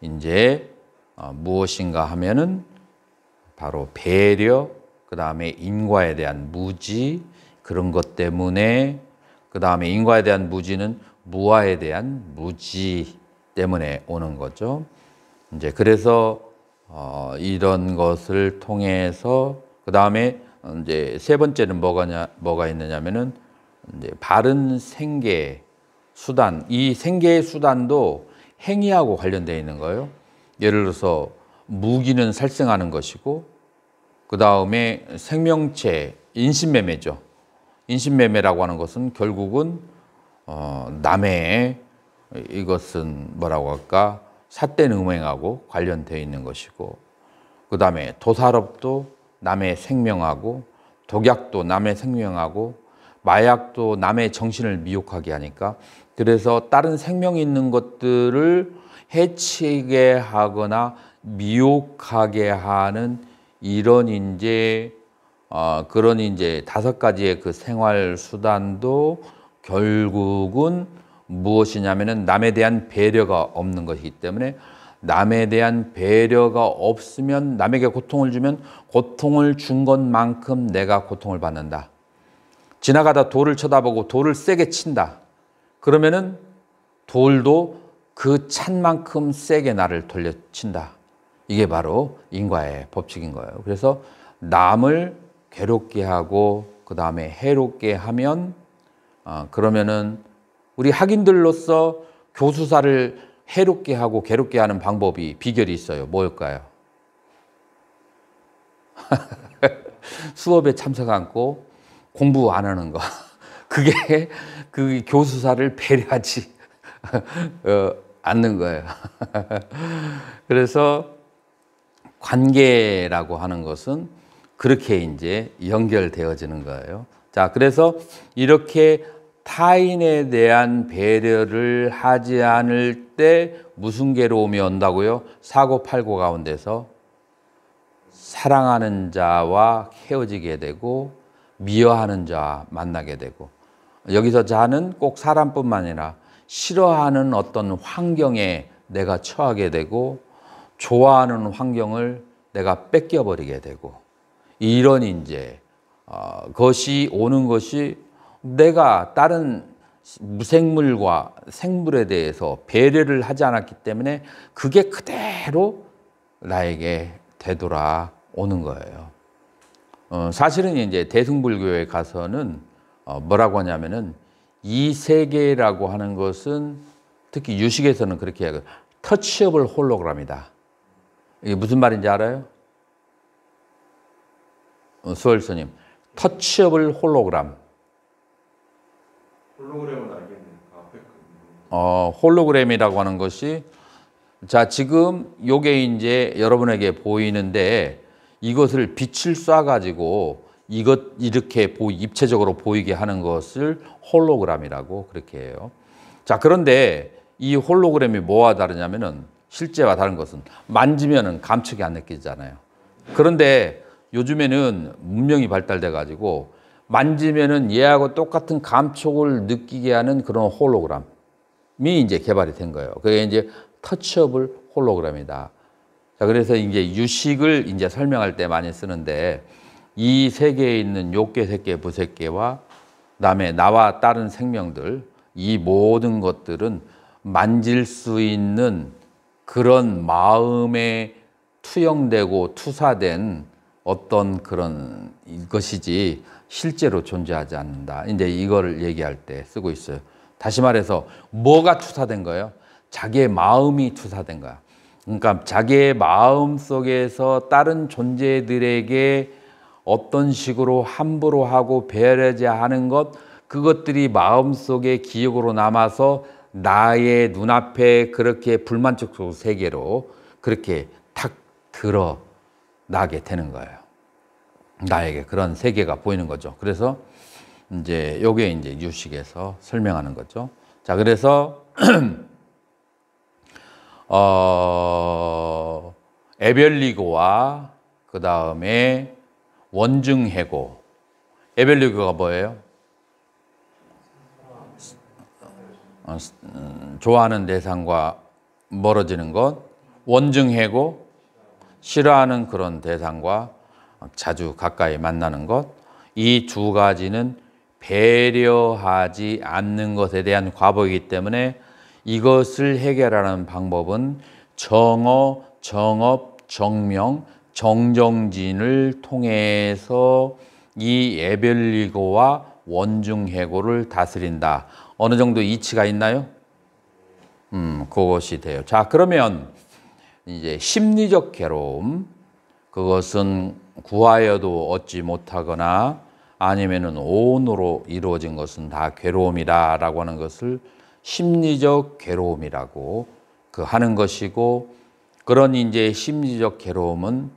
이제 어, 무엇인가 하면은 바로 배려, 그 다음에 인과에 대한 무지 그런 것 때문에 그 다음에 인과에 대한 무지는 무아에 대한 무지 때문에 오는 거죠. 이제 그래서 어, 이런 것을 통해서 그 다음에 이제 세 번째는 뭐가냐, 뭐가 있느냐면은 이제 바른 생계 수단. 이 생계의 수단도 행위하고 관련되어 있는 거예요. 예를 들어서 무기는 살생하는 것이고, 그 다음에 생명체, 인신매매죠. 인신매매라고 하는 것은 결국은 어, 남의 이것은 뭐라고 할까? 삿된 음행하고 관련되어 있는 것이고, 그 다음에 도살업도 남의 생명하고 독약도 남의 생명하고 마약도 남의 정신을 미혹하게 하니까 그래서 다른 생명이 있는 것들을 해치게 하거나 미혹하게 하는 이런 이제 어, 그런 이제 다섯 가지의 그 생활 수단도 결국은 무엇이냐면은 남에 대한 배려가 없는 것이기 때문에 남에 대한 배려가 없으면 남에게 고통을 주면 고통을 준 것만큼 내가 고통을 받는다. 지나가다 돌을 쳐다보고 돌을 세게 친다. 그러면은 돌도 그 찬만큼 세게 나를 돌려친다. 이게 바로 인과의 법칙인 거예요. 그래서 남을 괴롭게 하고 그 다음에 해롭게 하면 어, 그러면은 우리 학인들로서 교수사를 해롭게 하고 괴롭게 하는 방법이 비결이 있어요. 뭘까요? 수업에 참석 않고 공부 안 하는 거. 그게 그 교수사를 배려하지 어, 않는 거예요. 그래서 관계라고 하는 것은 그렇게 이제 연결되어지는 거예요. 자, 그래서 이렇게 타인에 대한 배려를 하지 않을 때 무슨 괴로움이 온다고요? 사고팔고 가운데서 사랑하는 자와 헤어지게 되고 미워하는 자와 만나게 되고 여기서 자는 꼭 사람뿐만 아니라 싫어하는 어떤 환경에 내가 처하게 되고 좋아하는 환경을 내가 뺏겨버리게 되고 이런 이제 어, 것이 오는 것이 내가 다른 무생물과 생물에 대해서 배려를 하지 않았기 때문에 그게 그대로 나에게 되돌아오는 거예요. 어, 사실은 이제 대승불교에 가서는 어, 뭐라고 하냐면은 이 세계라고 하는 것은 특히 유식에서는 그렇게 해요. 터치업을 홀로그램이다. 이게 무슨 말인지 알아요? 어, 수월스님. 터치업을 홀로그램. 홀로그램은 알겠네요. 그 앞 어, 홀로그램이라고 하는 것이 자 지금 요게 이제 여러분에게 보이는데 이것을 빛을 쏴가지고 이것 이렇게 보, 입체적으로 보이게 하는 것을 홀로그램이라고 그렇게 해요. 자 그런데 이 홀로그램이 뭐와 다르냐면은 실제와 다른 것은 만지면은 감촉이 안 느끼잖아요. 그런데 요즘에는 문명이 발달돼 가지고 만지면은 얘하고 똑같은 감촉을 느끼게 하는 그런 홀로그램이 이제 개발이 된 거예요. 그게 이제 터치업을 홀로그램이다. 자, 그래서 이제 유식을 이제 설명할 때 많이 쓰는데 이 세계에 있는 욕계 새끼, 부새끼와 그다음에 나와 다른 생명들 이 모든 것들은 만질 수 있는 그런 마음에 투영되고 투사된 어떤 그런 것이지 실제로 존재하지 않는다. 이제 이걸 얘기할 때 쓰고 있어요. 다시 말해서 뭐가 투사된 거예요? 자기의 마음이 투사된 거야. 그러니까 자기의 마음 속에서 다른 존재들에게 어떤 식으로 함부로 하고 배려하지 않은 것 그것들이 마음 속에 기억으로 남아서 나의 눈앞에 그렇게 불만족 세계로 그렇게 탁 드러나게 되는 거예요. 나에게 그런 세계가 보이는 거죠. 그래서 이제 요게 이제 유식에서 설명하는 거죠. 자, 그래서 어, 에벨리고와 그 다음에 원증해고. 에벨리고가 뭐예요? 어, 음, 좋아하는 대상과 멀어지는 것. 원증해고, 싫어하는 그런 대상과 자주 가까이 만나는 것, 이 두 가지는 배려하지 않는 것에 대한 과보이기 때문에 이것을 해결하는 방법은 정어, 정업, 정명, 정정진을 통해서 이 에벨리고와 원중해고를 다스린다. 어느 정도 이치가 있나요? 음, 그것이 돼요. 자, 그러면 이제 심리적 괴로움, 그것은 구하여도 얻지 못하거나 아니면은 온으로 이루어진 것은 다 괴로움이다라고 하는 것을 심리적 괴로움이라고 그 하는 것이고 그런 이제 심리적 괴로움은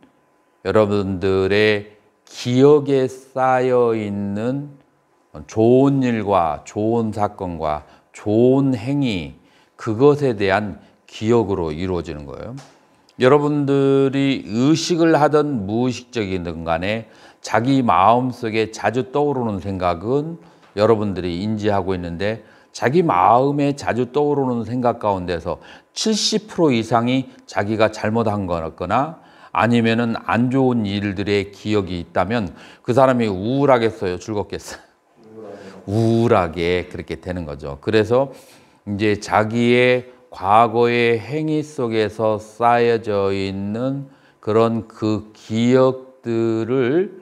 여러분들의 기억에 쌓여 있는 좋은 일과 좋은 사건과 좋은 행위 그것에 대한 기억으로 이루어지는 거예요. 여러분들이 의식을 하든 무의식적이든 간에 자기 마음속에 자주 떠오르는 생각은 여러분들이 인지하고 있는데 자기 마음에 자주 떠오르는 생각 가운데서 70% 이상이 자기가 잘못한 거거나 아니면은 안 좋은 일들의 기억이 있다면 그 사람이 우울하겠어요, 즐겁겠어요? 우울하게 그렇게 되는 거죠. 그래서 이제 자기의 과거의 행위 속에서 쌓여져 있는 그런 그 기억들을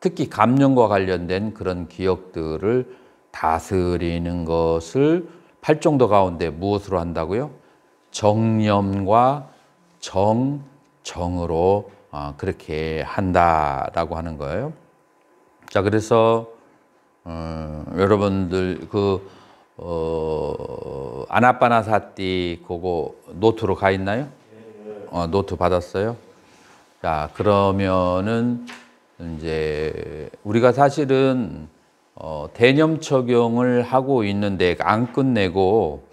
특히 감정과 관련된 그런 기억들을 다스리는 것을 팔정도 가운데 무엇으로 한다고요? 정념과 정, 정으로 아, 그렇게 한다라고 하는 거예요. 자, 그래서 음, 여러분들 그 어, 아나빠나사띠 그거 노트로 가 있나요? 어, 노트 받았어요? 자, 그러면은 이제 우리가 사실은 어, 대념 적용을 하고 있는데 안 끝내고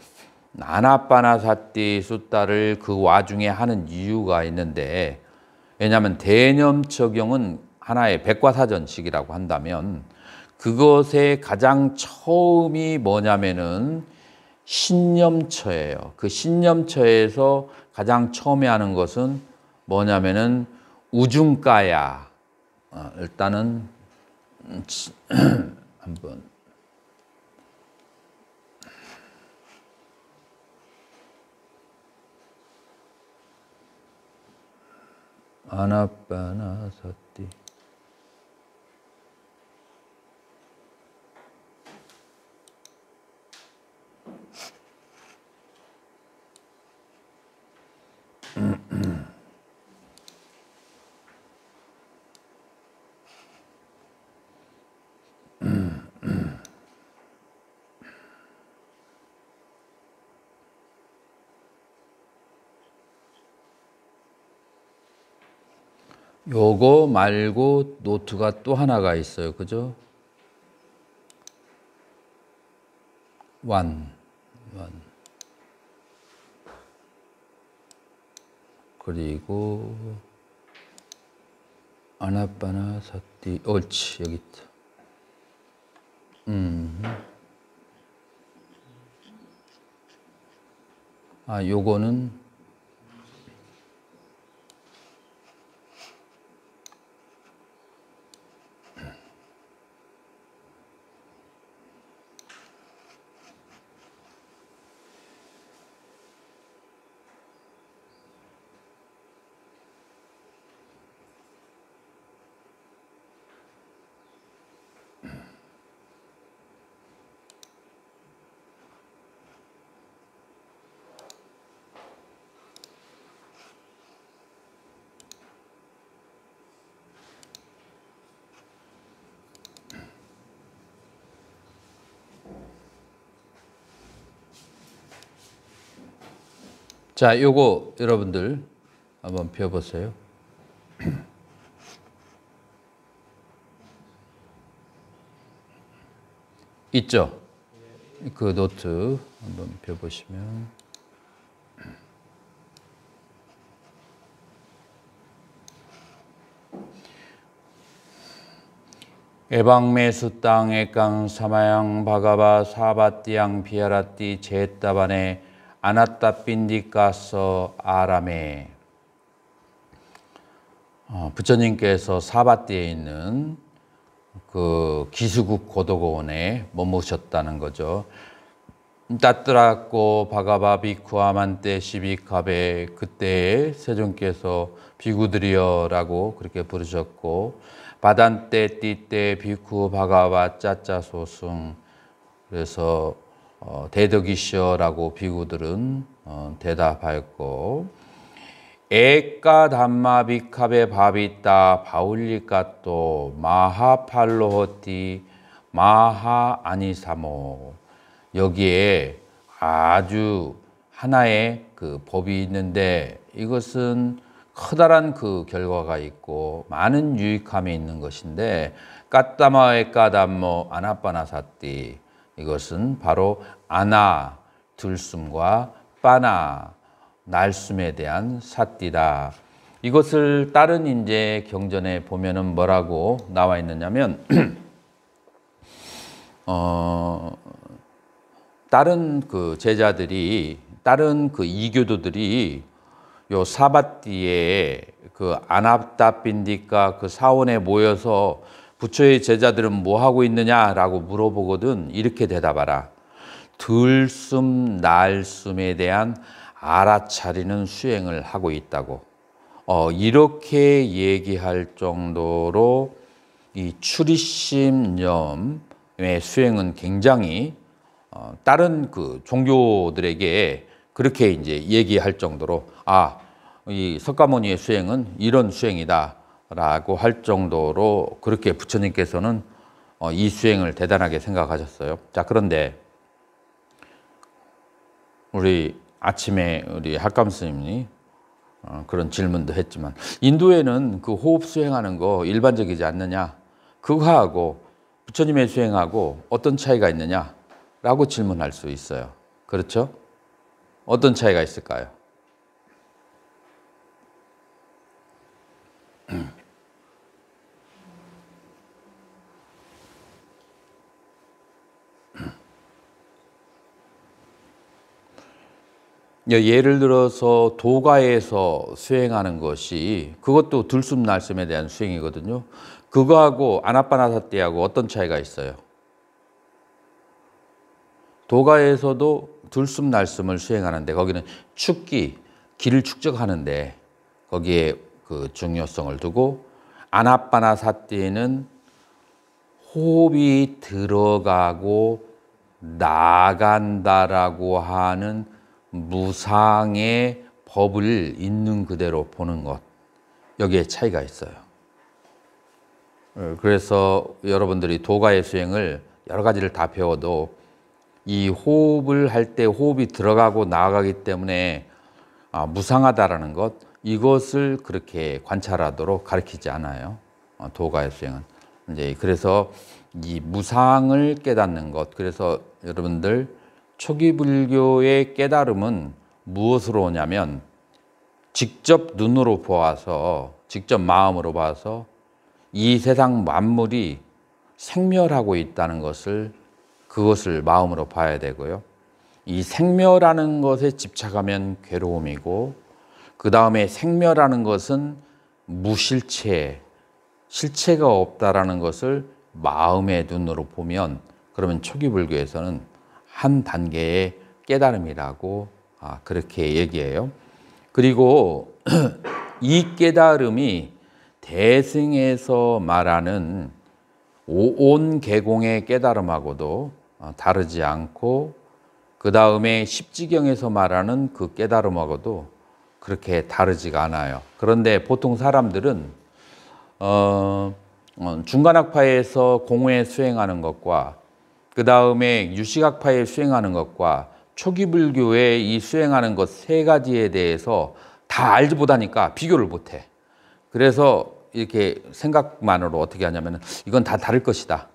아나빠나사띠 숫다를 그 와중에 하는 이유가 있는데 왜냐하면 대념 적용은 하나의 백과사전식이라고 한다면 그것의 가장 처음이 뭐냐면은 신념처예요. 그 신념처에서 가장 처음에 하는 것은 뭐냐면은 우중가야. 어, 일단은 음, 한번 아나빠나 서띠 요거 말고 노트가 또 하나가 있어요. 그죠? 원, 원. 그리고 아나빠나 사띠 옳지 여기 있다. 음. 아 요거는 자, 요거 여러분들 한번 배워보세요. 있죠? 그 노트 한번 펴보시면 에방메수 땅 에깡 사마양 바가바 사바띠양 비아라띠 제따반에 아나타 빈디카서 아람에 어, 부처님께서 사바띠에 있는 그 기수국 고도고원에 머무셨다는 거죠. 따뜨라고 바가바 비쿠아만테 시비카베 그때에 세종께서 비구들이여라고 그렇게 부르셨고 바단테 띠때 비쿠 바가바 짜짜소승 그래서 어, 대덕이시여라고 비구들은 어, 대답하였고 에까 담마 비캅에 밥이 있 바울리까 또 마하팔로 허띠 마하 아니사모 여기에 아주 하나의 그 법이 있는데 이것은 커다란 그 결과가 있고 많은 유익함이 있는 것인데 까따마에 까담모 아나빠나사띠 이것은 바로 아나 들숨과 빠나 날숨에 대한 삿디다. 이것을 다른 인재 경전에 보면은 뭐라고 나와 있느냐면 어, 다른 그 제자들이 다른 그 이교도들이 요 사바띠에 그 아납다빈디카 그 사원에 모여서 부처의 제자들은 뭐 하고 있느냐라고 물어보거든 이렇게 대답하라. 들숨, 날숨에 대한 알아차리는 수행을 하고 있다고. 어, 이렇게 얘기할 정도로 이 출리심념의 수행은 굉장히 어, 다른 그 종교들에게 그렇게 이제 얘기할 정도로 아, 이 석가모니의 수행은 이런 수행이다. 라고 할 정도로 그렇게 부처님께서는 어, 이 수행을 대단하게 생각하셨어요. 자, 그런데 우리 아침에 우리 학감 스님이 어, 그런 질문도 했지만 인도에는 그 호흡 수행하는 거 일반적이지 않느냐? 그거하고 부처님의 수행하고 어떤 차이가 있느냐? 라고 질문할 수 있어요. 그렇죠? 어떤 차이가 있을까요? 예, 예를 들어서 도가에서 수행하는 것이 그것도 들숨 날숨에 대한 수행이거든요. 그거하고 아나빠나사 때하고 어떤 차이가 있어요? 도가에서도 들숨 날숨을 수행하는데 거기는 축기 길을 축적하는데 거기에 그 중요성을 두고 아나빠나사 때는 호흡이 들어가고 나간다라고 하는 무상의 법을 있는 그대로 보는 것 여기에 차이가 있어요. 예, 그래서 여러분들이 도가의 수행을 여러 가지를 다 배워도 이 호흡을 할 때 호흡이 들어가고 나아가기 때문에 아, 무상하다라는 것 이것을 그렇게 관찰하도록 가르치지 않아요. 어, 도가의 수행은 이제 그래서 이 무상을 깨닫는 것 그래서 여러분들 초기 불교의 깨달음은 무엇으로 오냐면 직접 눈으로 보아서 직접 마음으로 봐서 이 세상 만물이 생멸하고 있다는 것을 그것을 마음으로 봐야 되고요. 이 생멸하는 것에 집착하면 괴로움이고 그 다음에 생멸하는 것은 무실체, 실체가 없다라는 것을 마음의 눈으로 보면 그러면 초기 불교에서는 한 단계의 깨달음이라고 아, 그렇게 얘기해요. 그리고 이 깨달음이 대승에서 말하는 온개공의 깨달음하고도 어, 다르지 않고 그 다음에 십지경에서 말하는 그 깨달음하고도 그렇게 다르지가 않아요. 그런데 보통 사람들은 어, 어 중간학파에서 공회 수행하는 것과 그 다음에 유시각파에 수행하는 것과 초기 불교에 이 수행하는 것 세 가지에 대해서 다 알지 못하니까 비교를 못해. 그래서 이렇게 생각만으로 어떻게 하냐면 이건 다 다를 것이다.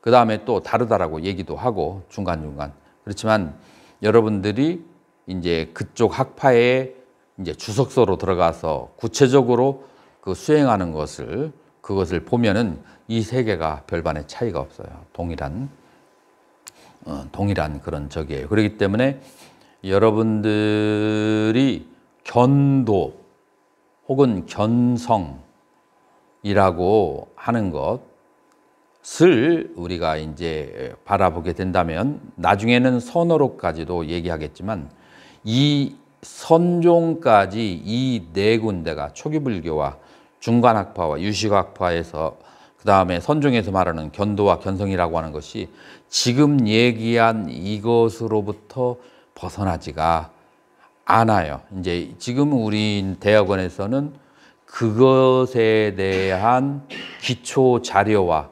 그 다음에 또 다르다라고 얘기도 하고 중간중간. 그렇지만 여러분들이 이제 그쪽 학파에 이제 주석서로 들어가서 구체적으로 그 수행하는 것을 그것을 보면은 이 세 개가 별반의 차이가 없어요. 동일한 어, 동일한 그런 적이에요. 그렇기 때문에 여러분들이 견도 혹은 견성이라고 하는 것을 우리가 이제 바라보게 된다면 나중에는 선어로까지도 얘기하겠지만 이 선종까지 이 네 군데가 초기불교와 중간학파와 유식학파에서 그 다음에 선종에서 말하는 견도와 견성이라고 하는 것이 지금 얘기한 이것으로부터 벗어나지가 않아요. 이제 지금 우리 대학원에서는 그것에 대한 기초 자료와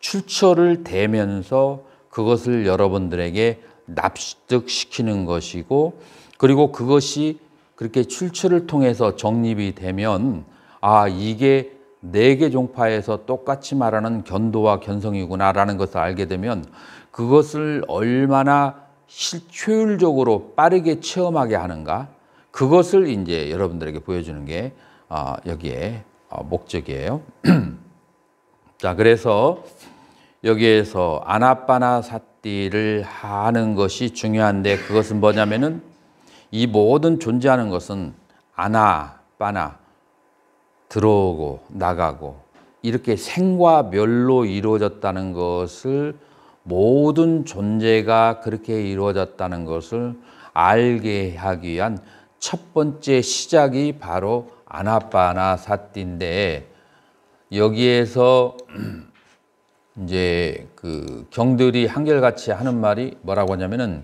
출처를 대면서 그것을 여러분들에게 납득시키는 것이고 그리고 그것이 그렇게 출처를 통해서 정립이 되면 아 이게 네개 종파에서 똑같이 말하는 견도와 견성이구나라는 것을 알게 되면 그것을 얼마나 실효율적으로 빠르게 체험하게 하는가 그것을 이제 여러분들에게 보여주는 게 어, 여기에 어, 목적이에요. 자 그래서 여기에서 아나빠나 사띠를 하는 것이 중요한데 그것은 뭐냐면은 이 모든 존재하는 것은 아나빠나 들어오고 나가고 이렇게 생과 멸로 이루어졌다는 것을 모든 존재가 그렇게 이루어졌다는 것을 알게 하기 위한 첫 번째 시작이 바로 아나빠나 사띠인데 여기에서 이제 그 경들이 한결같이 하는 말이 뭐라고 하냐면은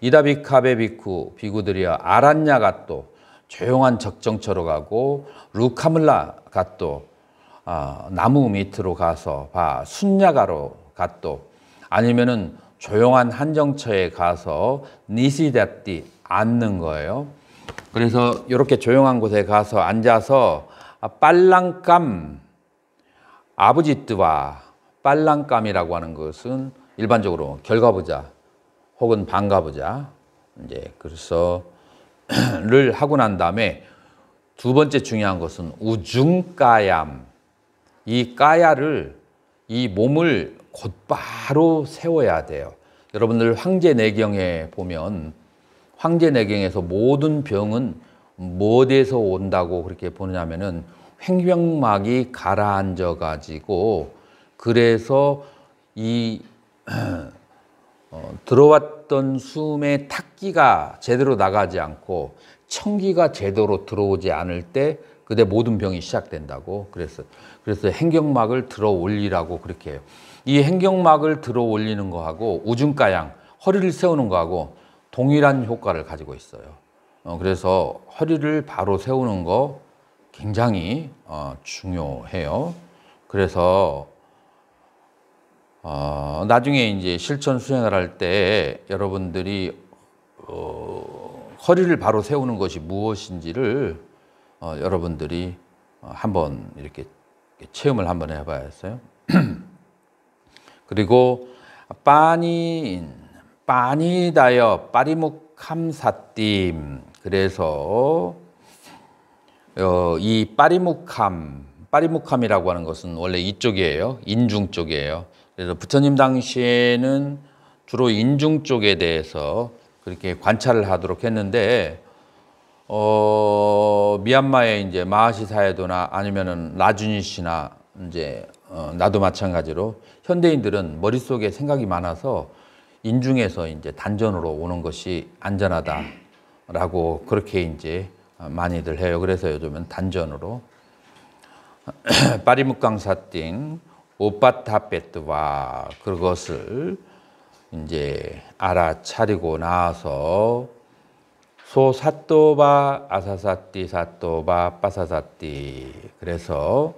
이다비카베 비쿠 비구들이여 아란냐가 또 조용한 적정처로 가고 루카물라가 또 어, 아, 나무 밑으로 가서 봐 순야가로 갔도 아니면은 조용한 한정처에 가서 니시답디 앉는 거예요. 그래서 이렇게 조용한 곳에 가서 앉아서 아, 빨랑감 아버지뜨와 빨랑감이라고 하는 것은 일반적으로 결과보자 혹은 반가보자 이제 그래서 를 하고 난 다음에 두 번째 중요한 것은 우중가얌이 까야를 이 몸을 곧바로 세워야 돼요. 여러분들 황제내경에 보면 황제내경에서 모든 병은 뭐에서 온다고 그렇게 보냐면은 느 횡격막이 가라앉아 가지고 그래서 이 어, 들어왔 어갔던숨에 탁기가 제대로 나가지 않고 청기가 제대로 들어오지 않을 때 그대 모든 병이 시작된다고 그래서 그래서 행경막을 들어 올리라고 그렇게 해요. 이 행경막을 들어 올리는 거하고 우중가양 허리를 세우는 거하고 동일한 효과를 가지고 있어요. 어, 그래서 허리를 바로 세우는 거 굉장히 어, 중요해요. 그래서 어, 나중에 이제 실천 수행을 할 때 여러분들이 어, 허리를 바로 세우는 것이 무엇인지를 어, 여러분들이 한번 이렇게 체험을 한번 해봐야 했어요. 그리고 빠니 빠니다여 빠리묵함사띠 그래서 어, 이 빠리묵함 빠리묵함이라고 하는 것은 원래 이쪽이에요. 인중 쪽이에요. 그래서 부처님 당시에는 주로 인중 쪽에 대해서 그렇게 관찰을 하도록 했는데 어, 미얀마에 이제 마하시 사에도나 아니면은 라준이 씨나 이제 어, 나도 마찬가지로 현대인들은 머릿속에 생각이 많아서 인중에서 이제 단전으로 오는 것이 안전하다라고 그렇게 이제 많이들 해요. 그래서 요즘은 단전으로 파리묵강사띵 오빠타 베트와 그것을 이제 알아차리고 나서 소사또바 아사사띠 사또바 빠사사띠 그래서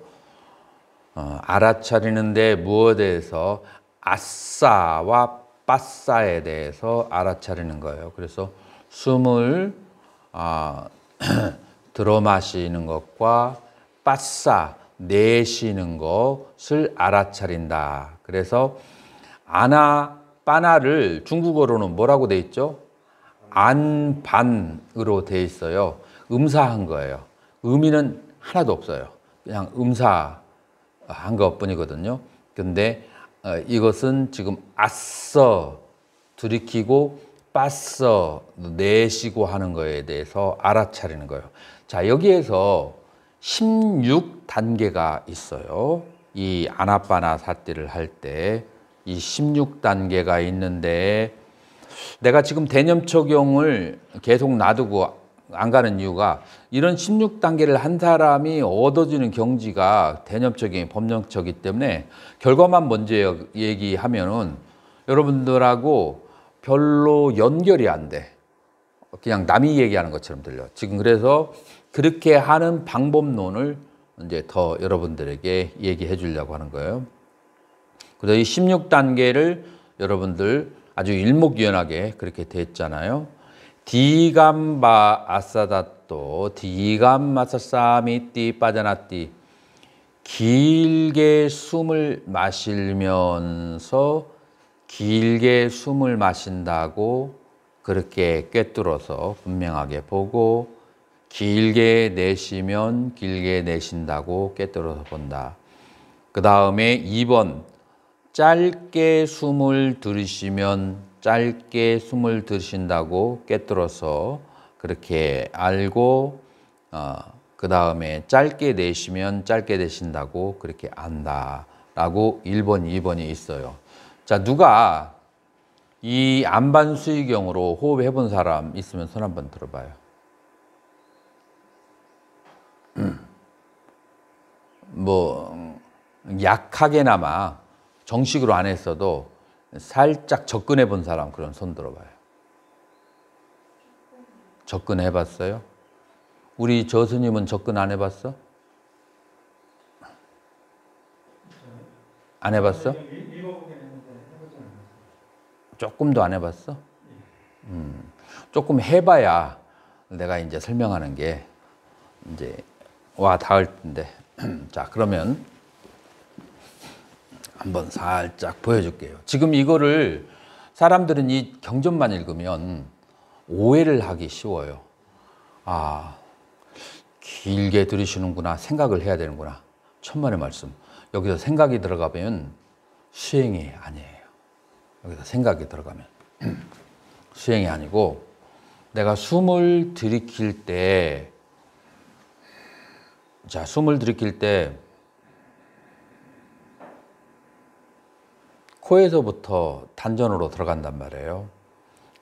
어, 알아차리는데 무엇에서 대해 아싸와 빠싸에 대해서 알아차리는 거예요. 그래서 숨을 아, 들어 마시는 것과 빠싸 내쉬는 것을 알아차린다. 그래서 아나 빠나를 중국어로는 뭐라고 돼 있죠? 안반으로 돼 있어요. 음사한 거예요. 의미는 하나도 없어요. 그냥 음사한 것뿐이거든요. 근데 어, 이것은 지금 아써 들이키고 빠써 내쉬고 하는 거에 대해서 알아차리는 거예요. 자 여기에서 16단계가 있어요. 이 아나빠나 사띠를 할 때 이 16단계가 있는데 내가 지금 대념 적용을 계속 놔두고 안 가는 이유가 이런 16단계를 한 사람이 얻어지는 경지가 대념적인 법령적이기 때문에 결과만 먼저 얘기하면은 여러분들하고 별로 연결이 안 돼. 그냥 남이 얘기하는 것처럼 들려. 지금 그래서 그렇게 하는 방법론을 이제 더 여러분들에게 얘기해 주려고 하는 거예요. 그래서 이 16단계를 여러분들 아주 일목연하게 그렇게 됐잖아요. 디감바 아사다또 디감마사사미 띠 빠자나띠 길게 숨을 마시면서 길게 숨을 마신다고 그렇게 꿰뚫어서 분명하게 보고 길게 내쉬면 길게 내쉰다고 깨뜨려서 본다. 그 다음에 2번 짧게 숨을 들이쉬면 짧게 숨을 들이신다고 깨뜨려서 그렇게 알고 어, 그 다음에 짧게 내쉬면 짧게 내쉰다고 그렇게 안다 라고 1번, 2번이 있어요. 자 누가 이 안반 수의경으로 호흡해 본 사람 있으면 손 한번 들어봐요. 음. 뭐 약하게나마 정식으로 안 했어도 살짝 접근해 본 사람 그런 손 들어봐요. 접근해 봤어요? 우리 저스님은 접근 안 해봤어? 안 해봤어? 조금도 안 해봤어? 음, 조금 해봐야 내가 이제 설명하는 게 이제 와 닿을 텐데. 자, 그러면 한번 살짝 보여줄게요. 지금 이거를 사람들은 이 경전만 읽으면 오해를 하기 쉬워요. 아, 길게 들으시는구나. 생각을 해야 되는구나. 천만의 말씀. 여기서 생각이 들어가면 수행이 아니에요. 여기서 생각이 들어가면 수행이 아니고 내가 숨을 들이킬 때 자, 숨을 들이킬 때 코에서부터 단전으로 들어간단 말이에요.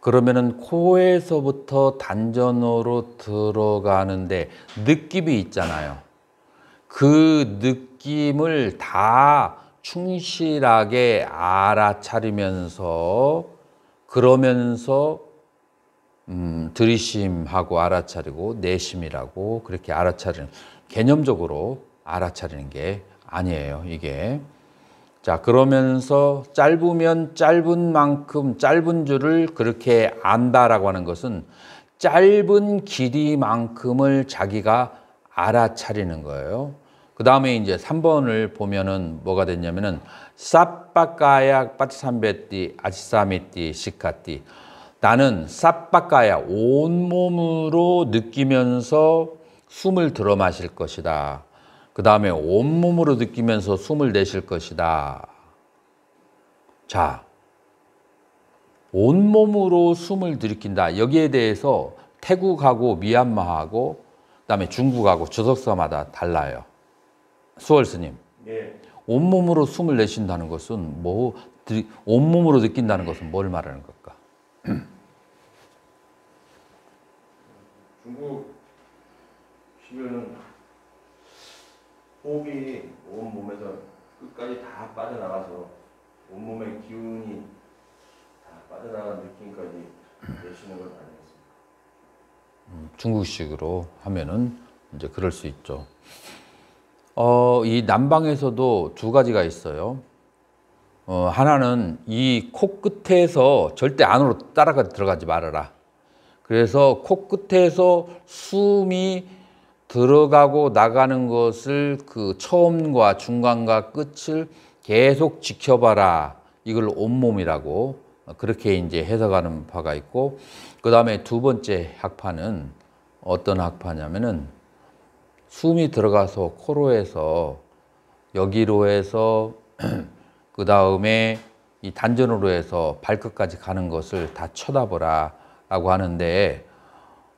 그러면은 코에서부터 단전으로 들어가는데 느낌이 있잖아요. 그 느낌을 다 충실하게 알아차리면서 그러면서 음, 들이심하고 알아차리고 내심이라고 그렇게 알아차리는 개념적으로 알아차리는 게 아니에요. 이게. 자, 그러면서 짧으면 짧은 만큼 짧은 줄을 그렇게 안다라고 하는 것은 짧은 길이만큼을 자기가 알아차리는 거예요. 그 다음에 이제 3번을 보면은 뭐가 됐냐면은 사빠까야 빠치삼베띠 아치사미띠 시카띠 나는 사빠까야 온몸으로 느끼면서 숨을 들어 마실 것이다. 그 다음에 온몸으로 느끼면서 숨을 내쉴 것이다. 자, 온몸으로 숨을 들이킨다. 여기에 대해서 태국하고 미얀마하고 그다음에 중국하고 주석사마다 달라요. 수월 스님. 네. 온몸으로 숨을 내쉰다는 것은 뭐 온몸으로 느낀다는 것은 뭘 말하는 걸까? 중국 이거는 호흡이 온몸에서 끝까지 다 빠져나가서 온몸의 기운이 다 빠져나간 느낌까지 내쉬는 걸 발견했습니다. 음, 중국식으로 하면은 이제 그럴 수 있죠. 어, 이 난방에서도 두 가지가 있어요. 어, 하나는 이 코끝에서 절대 안으로 따라가 들어가지 말아라. 그래서 코끝에서 숨이 들어가고 나가는 것을 그 처음과 중간과 끝을 계속 지켜봐라. 이걸 온몸이라고 그렇게 이제 해석하는 바가 있고 그 다음에 두 번째 학파는 어떤 학파냐면은 숨이 들어가서 코로 해서 여기로 해서 그 다음에 이 단전으로 해서 발끝까지 가는 것을 다 쳐다보라 라고 하는데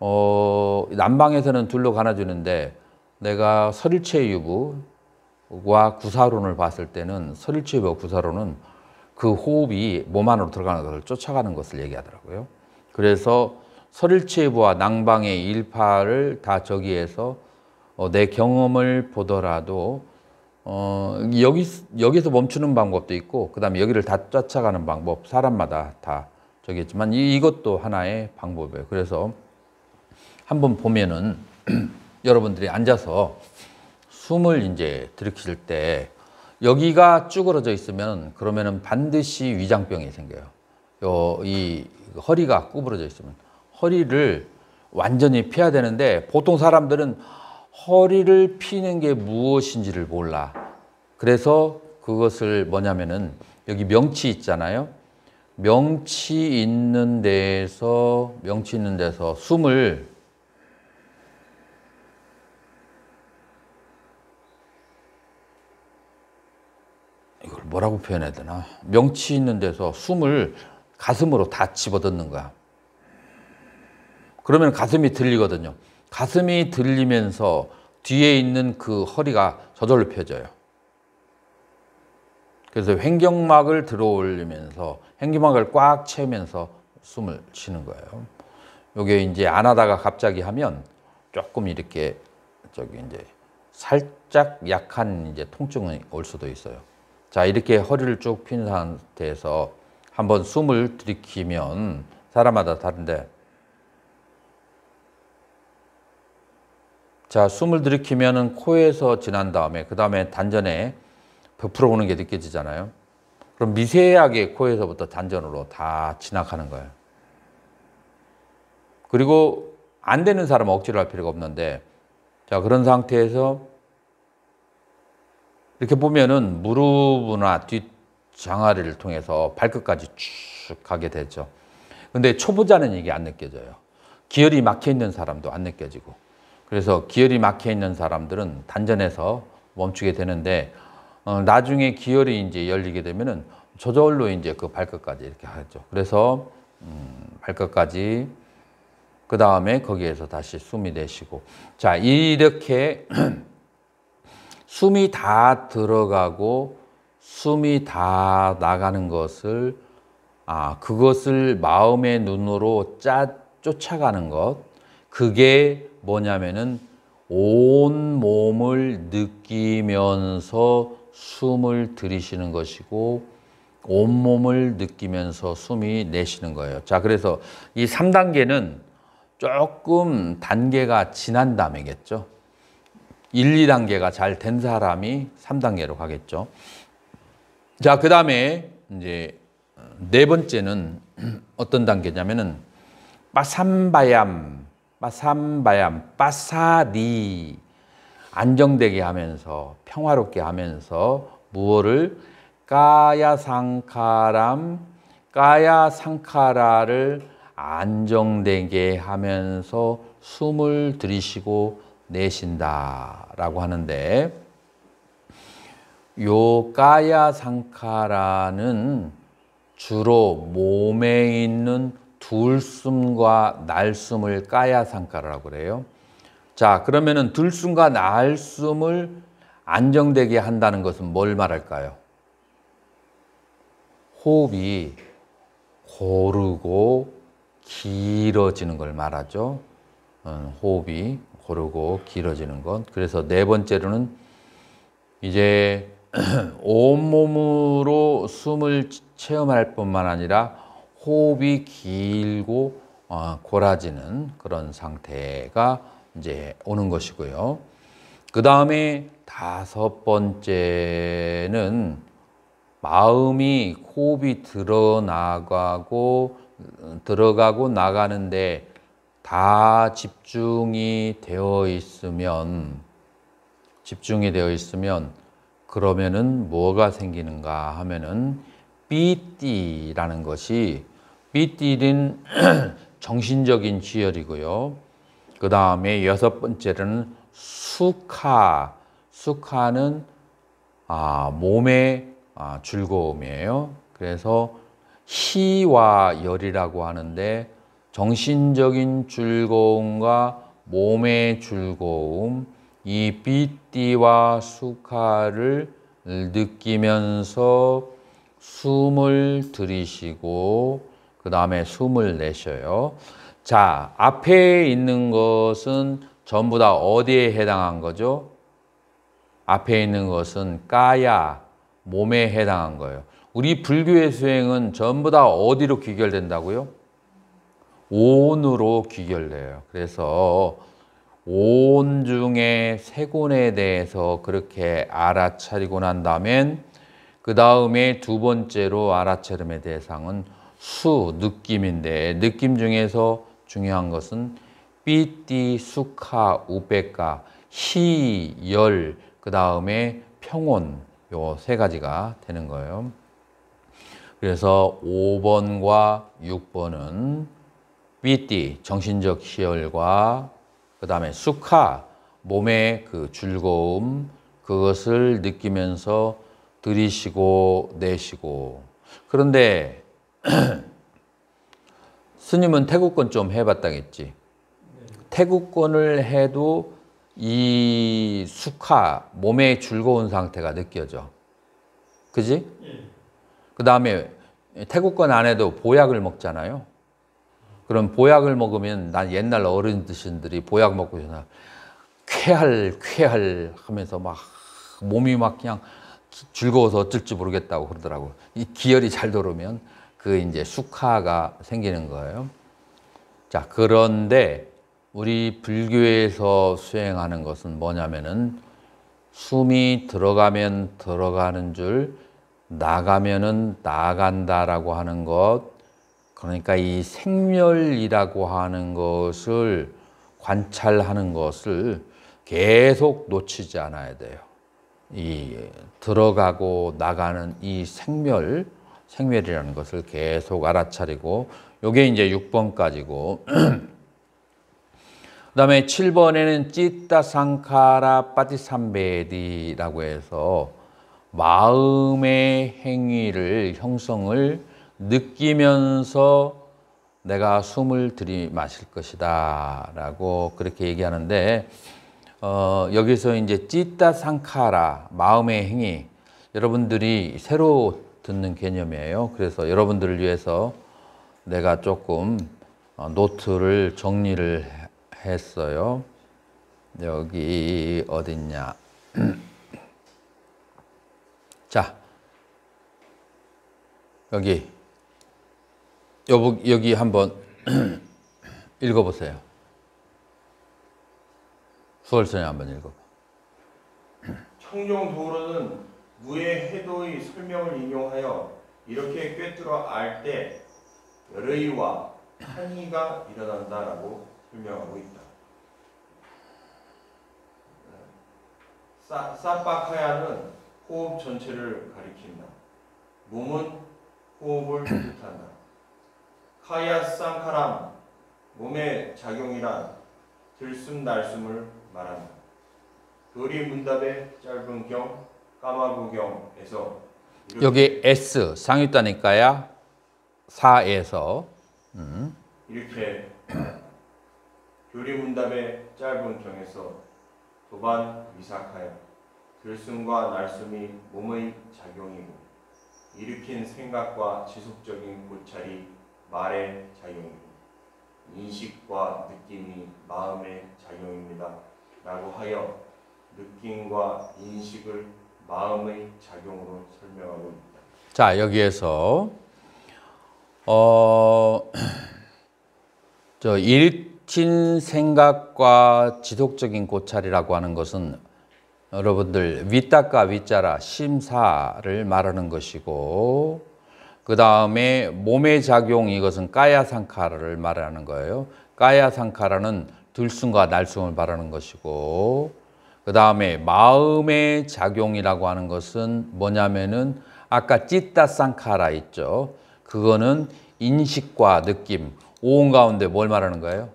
어, 난방에서는 둘로 갈아주는데 내가 설일체 유부와 구사론을 봤을 때는 설일체 유부와 구사론은 그 호흡이 몸 안으로 들어가는 것을 쫓아가는 것을 얘기하더라고요. 그래서 설일체 유부와 난방의 일파를 다 저기에서 어, 내 경험을 보더라도 어, 여기, 여기서 멈추는 방법도 있고 그 다음에 여기를 다 쫓아가는 방법 사람마다 다 저기 있지만 이, 이것도 하나의 방법이에요. 그래서 한번 보면은 여러분들이 앉아서 숨을 이제 들이킬 때 여기가 쭈그러져 있으면 그러면은 반드시 위장병이 생겨요. 요이 허리가 구부러져 있으면 허리를 완전히 피야 되는데 보통 사람들은 허리를 피는 게 무엇인지를 몰라. 그래서 그것을 뭐냐면은 여기 명치 있잖아요. 명치 있는 데에서 명치 있는 데서 숨을 이걸 뭐라고 표현해야 되나 명치 있는 데서 숨을 가슴으로 다 집어넣는 거야 그러면 가슴이 들리거든요 가슴이 들리면서 뒤에 있는 그 허리가 저절로 펴져요 그래서 횡격막을 들어올리면서 횡격막을 꽉 채우면서 숨을 쉬는 거예요 요게 이제 안 하다가 갑자기 하면 조금 이렇게 저기 이제 살짝 약한 이제 통증이 올 수도 있어요. 자, 이렇게 허리를 쭉 핀 상태에서 한번 숨을 들이키면 사람마다 다른데 자, 숨을 들이키면 코에서 지난 다음에 그 다음에 단전에 부풀어 오는 게 느껴지잖아요. 그럼 미세하게 코에서부터 단전으로 다 지나가는 거예요. 그리고 안 되는 사람 억지로 할 필요가 없는데 자, 그런 상태에서 이렇게 보면은 무릎이나 뒷장아리를 통해서 발끝까지 쭉 가게 되죠. 근데 초보자는 이게 안 느껴져요. 기혈이 막혀 있는 사람도 안 느껴지고. 그래서 기혈이 막혀 있는 사람들은 단전에서 멈추게 되는데 어, 나중에 기혈이 이제 열리게 되면은 저절로 이제 그 발끝까지 이렇게 하죠. 그래서 음, 발끝까지 그 다음에 거기에서 다시 숨이 내쉬고 자 이렇게 숨이 다 들어가고 숨이 다 나가는 것을 아 그것을 마음의 눈으로 짜, 쫓아가는 것 그게 뭐냐면은 온 몸을 느끼면서 숨을 들이시는 것이고 온 몸을 느끼면서 숨이 내쉬는 거예요. 자 그래서 이 3단계는 조금 단계가 지난 다음이겠죠. 1, 2단계가 잘 된 사람이 3단계로 가겠죠. 자, 그 다음에 이제 네 번째는 어떤 단계냐면은 빠삼바얌, 빠삼바얌, 빠사리 안정되게 하면서 평화롭게 하면서 무엇을 까야상카람, 까야상카라를 안정되게 하면서 숨을 들이쉬고 내신다라고 하는데 요 까야 상카라는 주로 몸에 있는 둘숨과 날숨을 까야 상카라고 그래요. 자, 그러면은 들숨과 날숨을 안정되게 한다는 것은 뭘 말할까요? 호흡이 고르고 길어지는 걸 말하죠. 어, 호흡이 고르고 길어지는 것. 그래서 네 번째로는 이제 온몸으로 숨을 체험할 뿐만 아니라 호흡이 길고 골아지는 어, 그런 상태가 이제 오는 것이고요. 그 다음에 다섯 번째는 마음이 호흡이 들어나가고 들어가고 나가는데 다 집중이 되어 있으면 집중이 되어 있으면 그러면은 뭐가 생기는가 하면은 삐띠라는 것이 삐띠는 정신적인 지혈이고요. 그 다음에 여섯 번째는 수카. 수카는 아, 몸의 아, 즐거움이에요. 그래서 희와 열이라고 하는데 정신적인 즐거움과 몸의 즐거움, 이 삐띠와 수카를 느끼면서 숨을 들이쉬고 그 다음에 숨을 내셔요. 자, 앞에 있는 것은 전부 다 어디에 해당한 거죠? 앞에 있는 것은 까야, 몸에 해당한 거예요. 우리 불교의 수행은 전부 다 어디로 귀결된다고요? 온으로 귀결돼요. 그래서 온 중에 세곤에 대해서 그렇게 알아차리고 난 다음엔 그 다음에 두 번째로 알아차림의 대상은 수, 느낌인데 느낌 중에서 중요한 것은 삐띠, 수카, 우백가, 희, 열, 그 다음에 평온 요 세 가지가 되는 거예요. 그래서 5번과 6번은 삐띠 정신적 희열과 그 다음에 수카 몸의 그 즐거움 그것을 느끼면서 들이쉬고 내쉬고 그런데 스님은 태국권 좀 해봤다겠지 태국권을 해도 이 수카 몸의 즐거운 상태가 느껴져 그지? 예. 그 다음에 태국권 안에도 보약을 먹잖아요 그런 보약을 먹으면 난 옛날 어른드신들이 보약 먹고 전화 쾌활 쾌활 하면서 막 몸이 막 그냥 즐거워서 어쩔지 모르겠다고 그러더라고. 이 기혈이 잘 돌으면 그 이제 숙화가 생기는 거예요. 자, 그런데 우리 불교에서 수행하는 것은 뭐냐면은 숨이 들어가면 들어가는 줄 나가면은 나간다라고 하는 것 그러니까 이 생멸이라고 하는 것을 관찰하는 것을 계속 놓치지 않아야 돼요. 이 들어가고 나가는 이 생멸, 생멸이라는 것을 계속 알아차리고 요게 이제 6번까지고 그다음에 7번에는 찌따 상카라 파티삼베디라고 해서 마음의 행위를 형성을 느끼면서 내가 숨을 들이마실 것이다 라고 그렇게 얘기하는데 어, 여기서 이제 찌따 상카라 마음의 행위 여러분들이 새로 듣는 개념이에요 그래서 여러분들을 위해서 내가 조금 어, 노트를 정리를 했어요 여기 어딨냐 자 여기 여보, 여기 한번 읽어보세요. 수월선이 한번 읽어봐. 청룡 도로는 무의 해도의 설명을 인용하여 이렇게 꿰뚫어 알 때 열의와 한의가 일어난다라고 설명하고 있다. 사, 사카야는 호흡 전체를 가리킨다. 몸은 호흡을 뜻한다. 카야상카람 몸의 작용이란 들숨 날숨을 말한다. 도리 문답의 짧은 경 까마구 경에서 여기 S 상위다니까야 4에서 음. 이렇게 교리 문답의 짧은 경에서 도반 위삭하여 들숨과 날숨이 몸의 작용이고 일으킨 생각과 지속적인 고찰이 말의 작용이고 인식과 느낌이 마음의 작용입니다. 라고 하여 느낌과 인식을 마음의 작용으로 설명하고 있다. 자, 여기에서 어, 저 일친 생각과 지속적인 고찰이라고 하는 것은 여러분들 윗다과윗자라 심사를 말하는 것이고 그 다음에 몸의 작용 이것은 까야상카를 말하는 거예요. 까야상카라는 들숨과 날숨을 말하는 것이고 그 다음에 마음의 작용이라고 하는 것은 뭐냐면은 아까 찌따상카라 있죠. 그거는 인식과 느낌, 오온 가운데 뭘 말하는 거예요?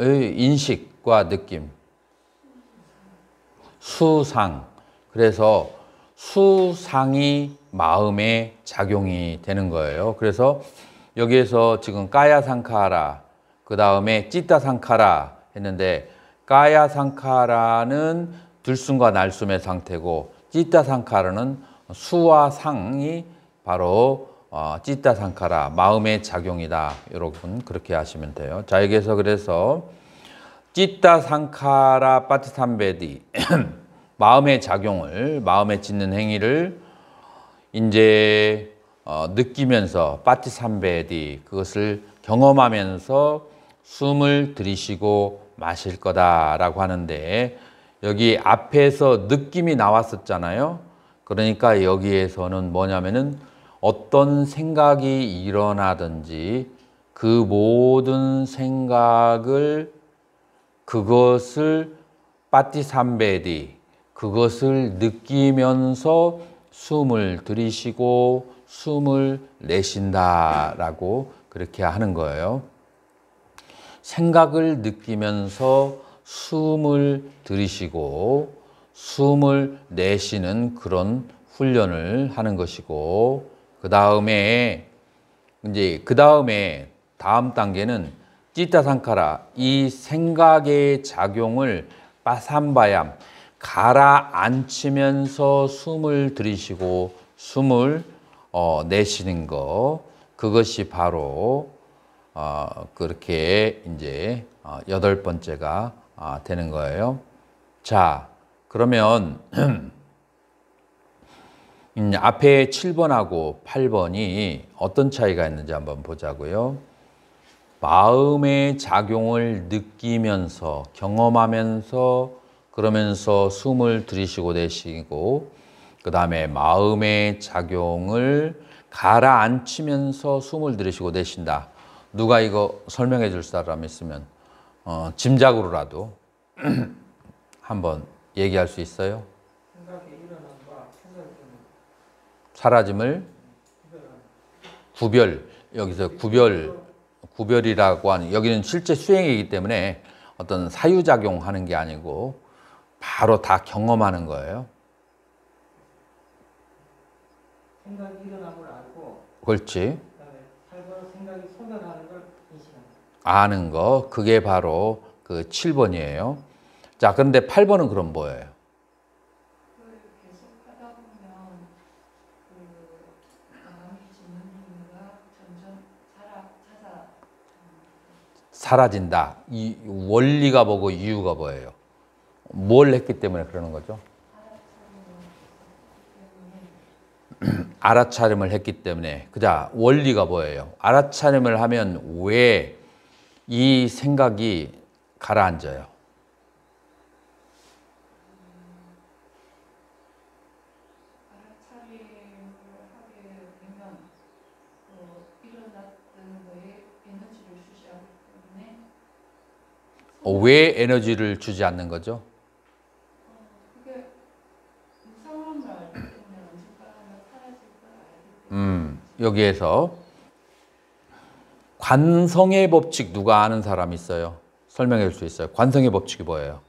인식과 느낌, 수상, 그래서 수상이 마음의 작용이 되는 거예요. 그래서 여기에서 지금 까야상카라, 그 다음에 찌따상카라 했는데 까야상카라는 들숨과 날숨의 상태고 찌따상카라는 수와 상이 바로 어, 찌따상카라, 마음의 작용이다. 여러분 그렇게 하시면 돼요. 자, 여기서 그래서 찌따상카라 빠트삼베디 마음의 작용을 마음에 짓는 행위를 이제 어, 느끼면서 파티삼베디 그것을 경험하면서 숨을 들이쉬고 마실 거다라고 하는데 여기 앞에서 느낌이 나왔었잖아요. 그러니까 여기에서는 뭐냐면은 어떤 생각이 일어나든지 그 모든 생각을 그것을 파티삼베디 그것을 느끼면서 숨을 들이쉬고 숨을 내쉰다라고 그렇게 하는 거예요. 생각을 느끼면서 숨을 들이쉬고 숨을 내쉬는 그런 훈련을 하는 것이고 그 다음에 이제 그 다음에 다음 단계는 찌타상카라 이 생각의 작용을 빠삼바얌 가라앉히면서 숨을 들이쉬고 숨을 어, 내쉬는 것 그것이 바로 어, 그렇게 이제 어, 여덟 번째가 아, 되는 거예요. 자 그러면 음, 앞에 7번하고 8번이 어떤 차이가 있는지 한번 보자고요. 마음의 작용을 느끼면서 경험하면서 그러면서 숨을 들이쉬고 내쉬고 그 다음에 마음의 작용을 가라앉히면서 숨을 들이쉬고 내쉰다. 누가 이거 설명해 줄 사람 있으면 어, 짐작으로라도 한번 얘기할 수 있어요? 사라짐을 구별 여기서 구별 구별이라고 하는 여기는 실제 수행이기 때문에 어떤 사유작용하는 게 아니고 바로 다 경험하는 거예요. 생각이 일어남을 알고 그렇지. 살고 생각이 소멸하는 걸 아는 거 그게 바로 그 7번이에요. 자, 그데 8번은 그럼 뭐예요? 그 사라진다. 이 원리가 뭐고 이유가 뭐예요? 뭘 했기 때문에 그러는 거죠? 알아차림을 했기 때문에 그자 원리가 뭐예요? 알아차림을 하면 왜 이 생각이 가라앉아요? 어, 왜 에너지를 주지 않는 거죠? 음, 여기에서 관성의 법칙 누가 아는 사람 있어요? 설명해 줄 수 있어요. 관성의 법칙이 뭐예요?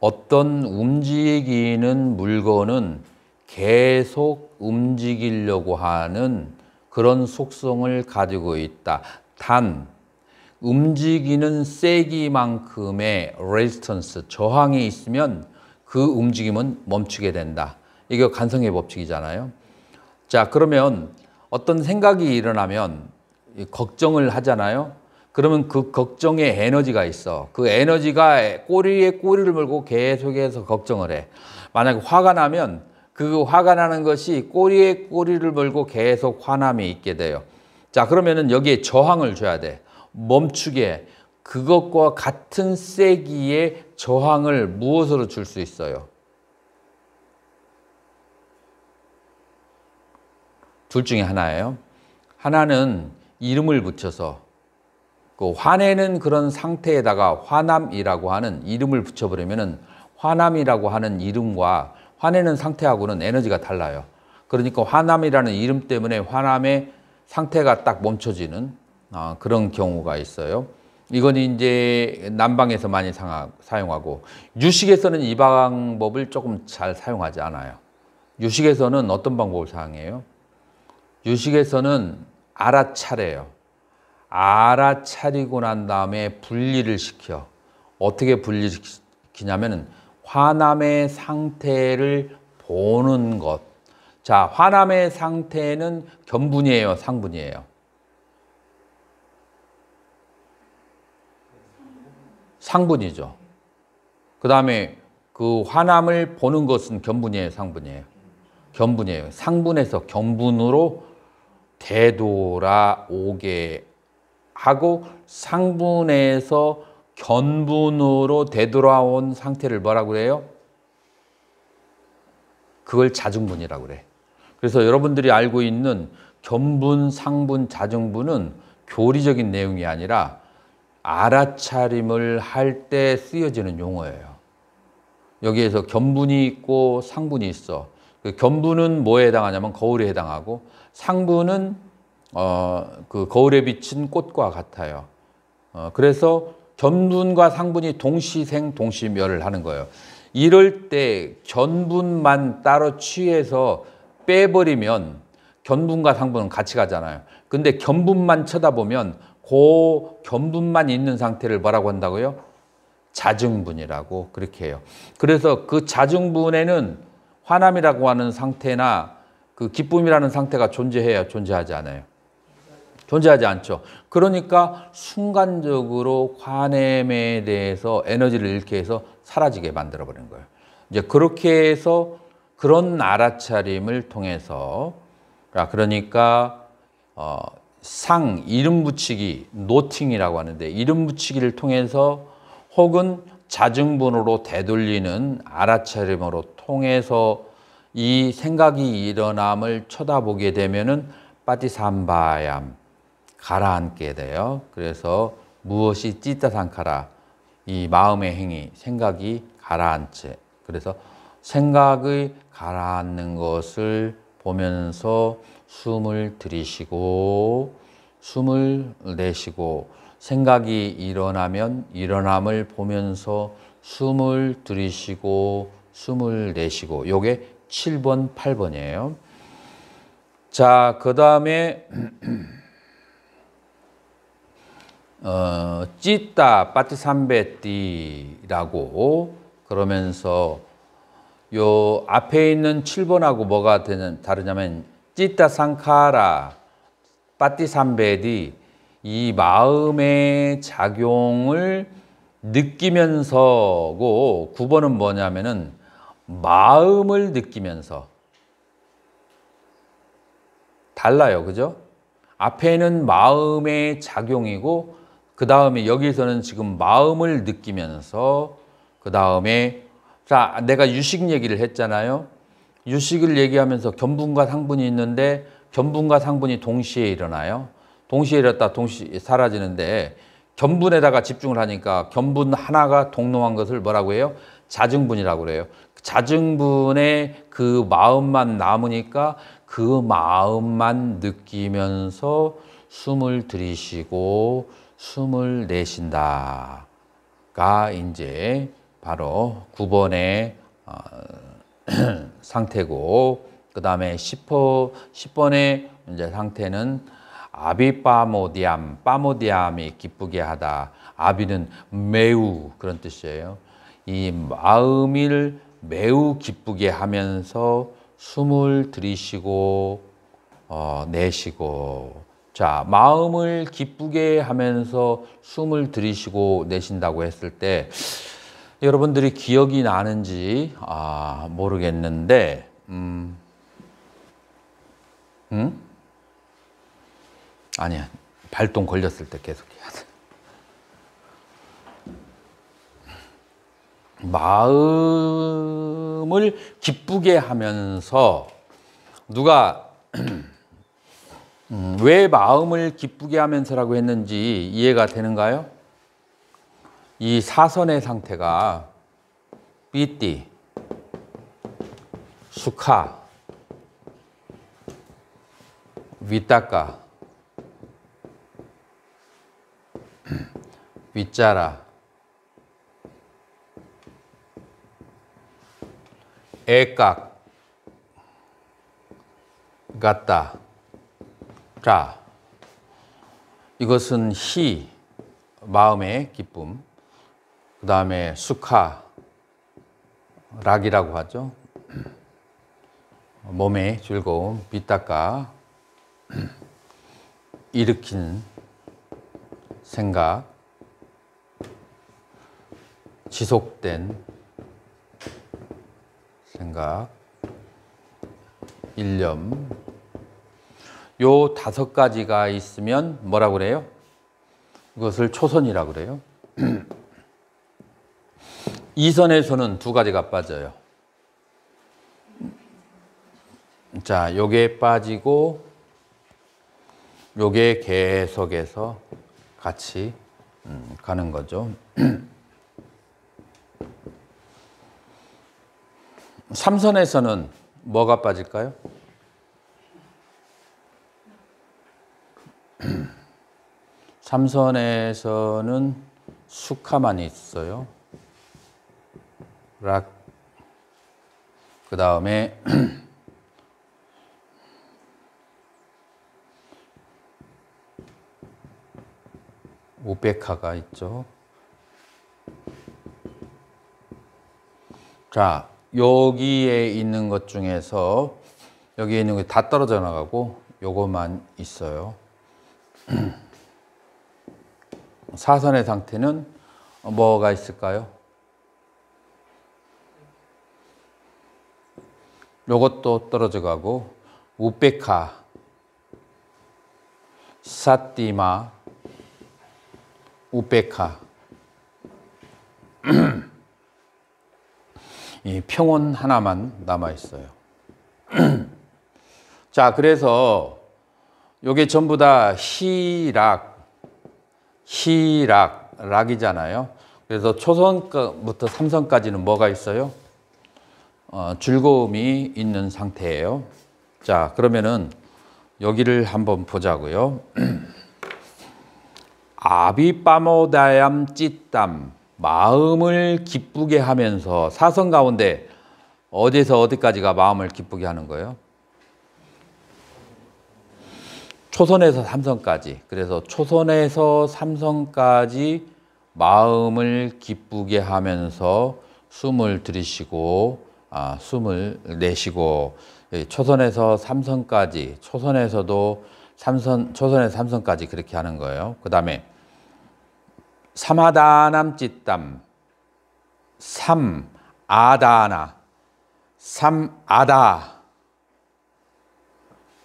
어떤 움직이는 물건은 계속 움직이려고 하는 그런 속성을 가지고 있다. 단, 움직이는 세기만큼의 레지스턴스, 저항이 있으면 그 움직임은 멈추게 된다. 이게 간성의 법칙이잖아요. 자, 그러면 어떤 생각이 일어나면 걱정을 하잖아요. 그러면 그 걱정에 에너지가 있어. 그 에너지가 꼬리에 꼬리를 물고 계속해서 걱정을 해. 만약 화가 나면 그 화가 나는 것이 꼬리에 꼬리를 물고 계속 화남이 있게 돼요. 자, 그러면은 여기에 저항을 줘야 돼. 멈추게. 그것과 같은 세기의 저항을 무엇으로 줄 수 있어요? 둘 중에 하나예요. 하나는 이름을 붙여서 그 화내는 그런 상태에다가 화남이라고 하는 이름을 붙여버리면은 화남이라고 하는 이름과 화내는 상태하고는 에너지가 달라요. 그러니까 화남이라는 이름 때문에 화남의 상태가 딱 멈춰지는 아, 그런 경우가 있어요. 이건 이제 남방에서 많이 상하, 사용하고 유식에서는 이 방법을 조금 잘 사용하지 않아요. 유식에서는 어떤 방법을 사용해요? 유식에서는 알아차려요. 알아차리고 난 다음에 분리를 시켜. 어떻게 분리시키냐면 화남의 상태를 보는 것. 자, 화남의 상태는 견분이에요, 상분이에요. 상분이죠. 그 다음에 그 화남을 보는 것은 견분이에요, 상분이에요. 견분이에요. 상분에서 견분으로 되돌아오게 하고 상분에서 견분으로 되돌아온 상태를 뭐라고 해요? 그걸 자중분이라고 그래. 그래서 여러분들이 알고 있는 견분, 상분, 자중분은 교리적인 내용이 아니라 알아차림을 할 때 쓰여지는 용어예요. 여기에서 견분이 있고 상분이 있어. 그 견분은 뭐에 해당하냐면 거울에 해당하고 상부는 어, 그 거울에 비친 꽃과 같아요. 어, 그래서 전분과 상분이 동시생 동시멸을 하는 거예요. 이럴 때 전분만 따로 취해서 빼버리면 견분과 상분은 같이 가잖아요. 근데 견분만 쳐다보면 고 견분만 있는 상태를 뭐라고 한다고요? 자증분이라고 그렇게 해요. 그래서 그 자증분에는 화남이라고 하는 상태나 그 기쁨이라는 상태가 존재해야 존재하지 않아요. 존재하지 않죠. 그러니까 순간적으로 관엠에 대해서 에너지를 잃게 해서 사라지게 만들어버리 거예요. 이제 그렇게 해서 그런 알아차림을 통해서 아, 그러니까 어, 상 이름 붙이기 노팅이라고 하는데 이름 붙이기를 통해서 혹은 자증분으로 되돌리는 알아차림으로 통해서 이 생각이 일어남을 쳐다보게 되면은 빠지삼바얌 가라앉게 돼요. 그래서 무엇이 찌따상카라 이 마음의 행위 생각이 가라앉지. 그래서 생각의 가라앉는 것을 보면서 숨을 들이쉬고 숨을 내쉬고 생각이 일어나면 일어남을 보면서 숨을 들이쉬고 숨을 내쉬고 요게 7번, 8번이에요. 자, 그 다음에 어, 찌따 빠티삼베띠라고 그러면서 요 앞에 있는 7번하고 뭐가 되는 다르냐면 찌따 상카라 빠티삼베디 이 마음의 작용을 느끼면서고 9번은 뭐냐면은 마음을 느끼면서 달라요. 그죠? 앞에는 마음의 작용이고 그 다음에 여기서는 지금 마음을 느끼면서 그 다음에 자 내가 유식 얘기를 했잖아요. 유식을 얘기하면서 견분과 상분이 있는데 견분과 상분이 동시에 일어나요. 동시에 일었다 동시에 사라지는데 견분에다가 집중을 하니까 견분 하나가 동로한 것을 뭐라고 해요? 자증분이라고 그래요. 자증분의 그 마음만 남으니까 그 마음만 느끼면서 숨을 들이쉬고 숨을 내쉰다가 이제 바로 9번의 어, 상태고 그 다음에 10호, 10번의 이제 상태는 아비빠모디암, 빠모디암이 기쁘게 하다. 아비는 매우 그런 뜻이에요. 이 마음을 매우 기쁘게 하면서 숨을 들이쉬고 어, 내쉬고 자 마음을 기쁘게 하면서 숨을 들이쉬고 내쉰다고 했을 때 여러분들이 기억이 나는지 아, 모르겠는데 음, 음? 아니야 발동 걸렸을 때 계속 마음을 기쁘게 하면서 누가 음, 왜 마음을 기쁘게 하면서라고 했는지 이해가 되는가요? 이 사선의 상태가 삐띠, 수카, 위따까, 윗자라, 애깍 같다. 자, 이것은 희, 마음의 기쁨. 그 다음에 수카, 락이라고 하죠. 몸의 즐거움, 비닦아, 일으킨 생각, 지속된 생각, 일념 요 다섯 가지가 있으면 뭐라고 그래요? 그것을 초선이라고 그래요. 이선에서는 두 가지가 빠져요. 자, 요게 빠지고 요게 계속해서 같이 음, 가는 거죠. 삼선에서는 뭐가 빠질까요? 삼선에서는 수카만 있어요. 락. 그 다음에 우백카가 있죠. 자, 여기에 있는 것 중에서 여기에 있는 게 다 떨어져 나가고 요것만 있어요. 사선의 상태는 뭐가 있을까요? 요것도 떨어져 가고 우베카 사띠마 우베카 이 평온 하나만 남아 있어요. 자, 그래서 요게 전부 다 희락, 희락, 락이잖아요. 그래서 초선부터 삼선까지는 뭐가 있어요? 어, 즐거움이 있는 상태예요. 자, 그러면은 여기를 한번 보자고요. 아비빠모다얌 찌땀 마음을 기쁘게 하면서 사선 가운데 어디서 어디까지가 마음을 기쁘게 하는 거예요? 초선에서 삼선까지. 그래서 초선에서 삼선까지 마음을 기쁘게 하면서 숨을 들이쉬고 아, 숨을 내쉬고 예, 초선에서 삼선까지 초선에서도 삼선 초선에서 삼선까지 그렇게 하는 거예요. 그다음에 삼하다남 찌땀 삼아다나 삼아다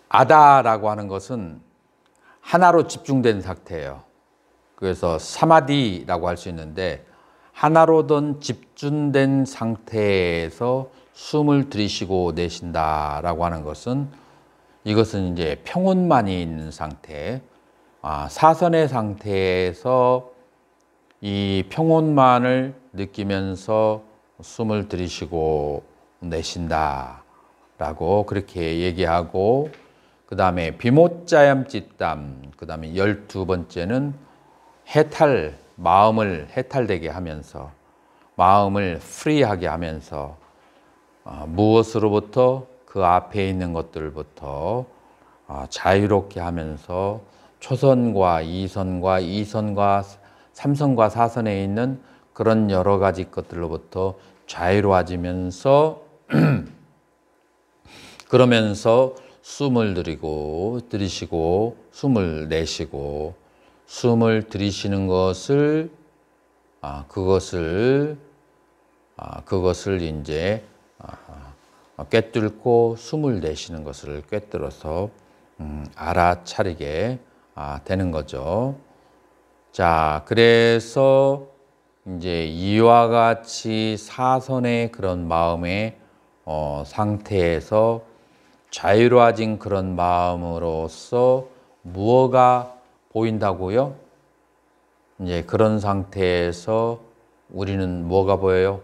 아다라고 하는 것은 하나로 집중된 상태예요. 그래서 사마디라고 할 수 있는데 하나로든 집중된 상태에서 숨을 들이쉬고 내쉰다라고 하는 것은 이것은 이제 평온만이 있는 상태, 아, 사선의 상태에서 이 평온만을 느끼면서 숨을 들이쉬고 내쉰다. 라고 그렇게 얘기하고, 그 다음에 비모짜염짓담그 다음에 열두 번째는 해탈, 마음을 해탈되게 하면서, 마음을 프리하게 하면서, 어, 무엇으로부터 그 앞에 있는 것들부터 어, 자유롭게 하면서 초선과 이선과 이선과 삼성과 사선에 있는 그런 여러 가지 것들로부터 자유로워지면서 그러면서 숨을 들이고 들이시고 숨을 내쉬고 숨을 들이시는 것을 아, 그것을 아, 그것을 이제 아, 아, 꿰뚫고 숨을 내쉬는 것을 꿰뚫어서 음, 알아차리게 아, 되는 거죠. 자, 그래서 이제 이와 같이 사선의 그런 마음의 어, 상태에서 자유로워진 그런 마음으로서 무엇가 보인다고요? 이제 그런 상태에서 우리는 뭐가 보여요?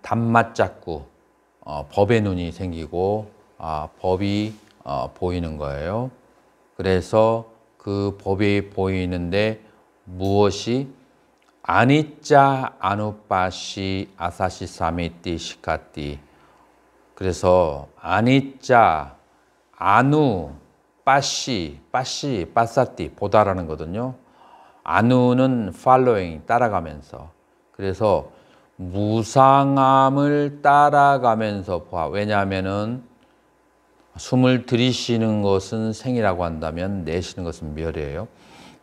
단맛 잡고 어, 법의 눈이 생기고 아, 법이 어, 보이는 거예요. 그래서 그 법이 보이는데 무엇이 아니짜 아누빠시 아사시 사미띠 시카띠 그래서 아니짜 아누 빠시 빠시 빠사띠 보다라는 거거든요. 아누는 팔로잉 따라가면서 그래서 무상함을 따라가면서 보아 왜냐하면은 숨을 들이쉬는 것은 생이라고 한다면 내쉬는 것은 멸이에요.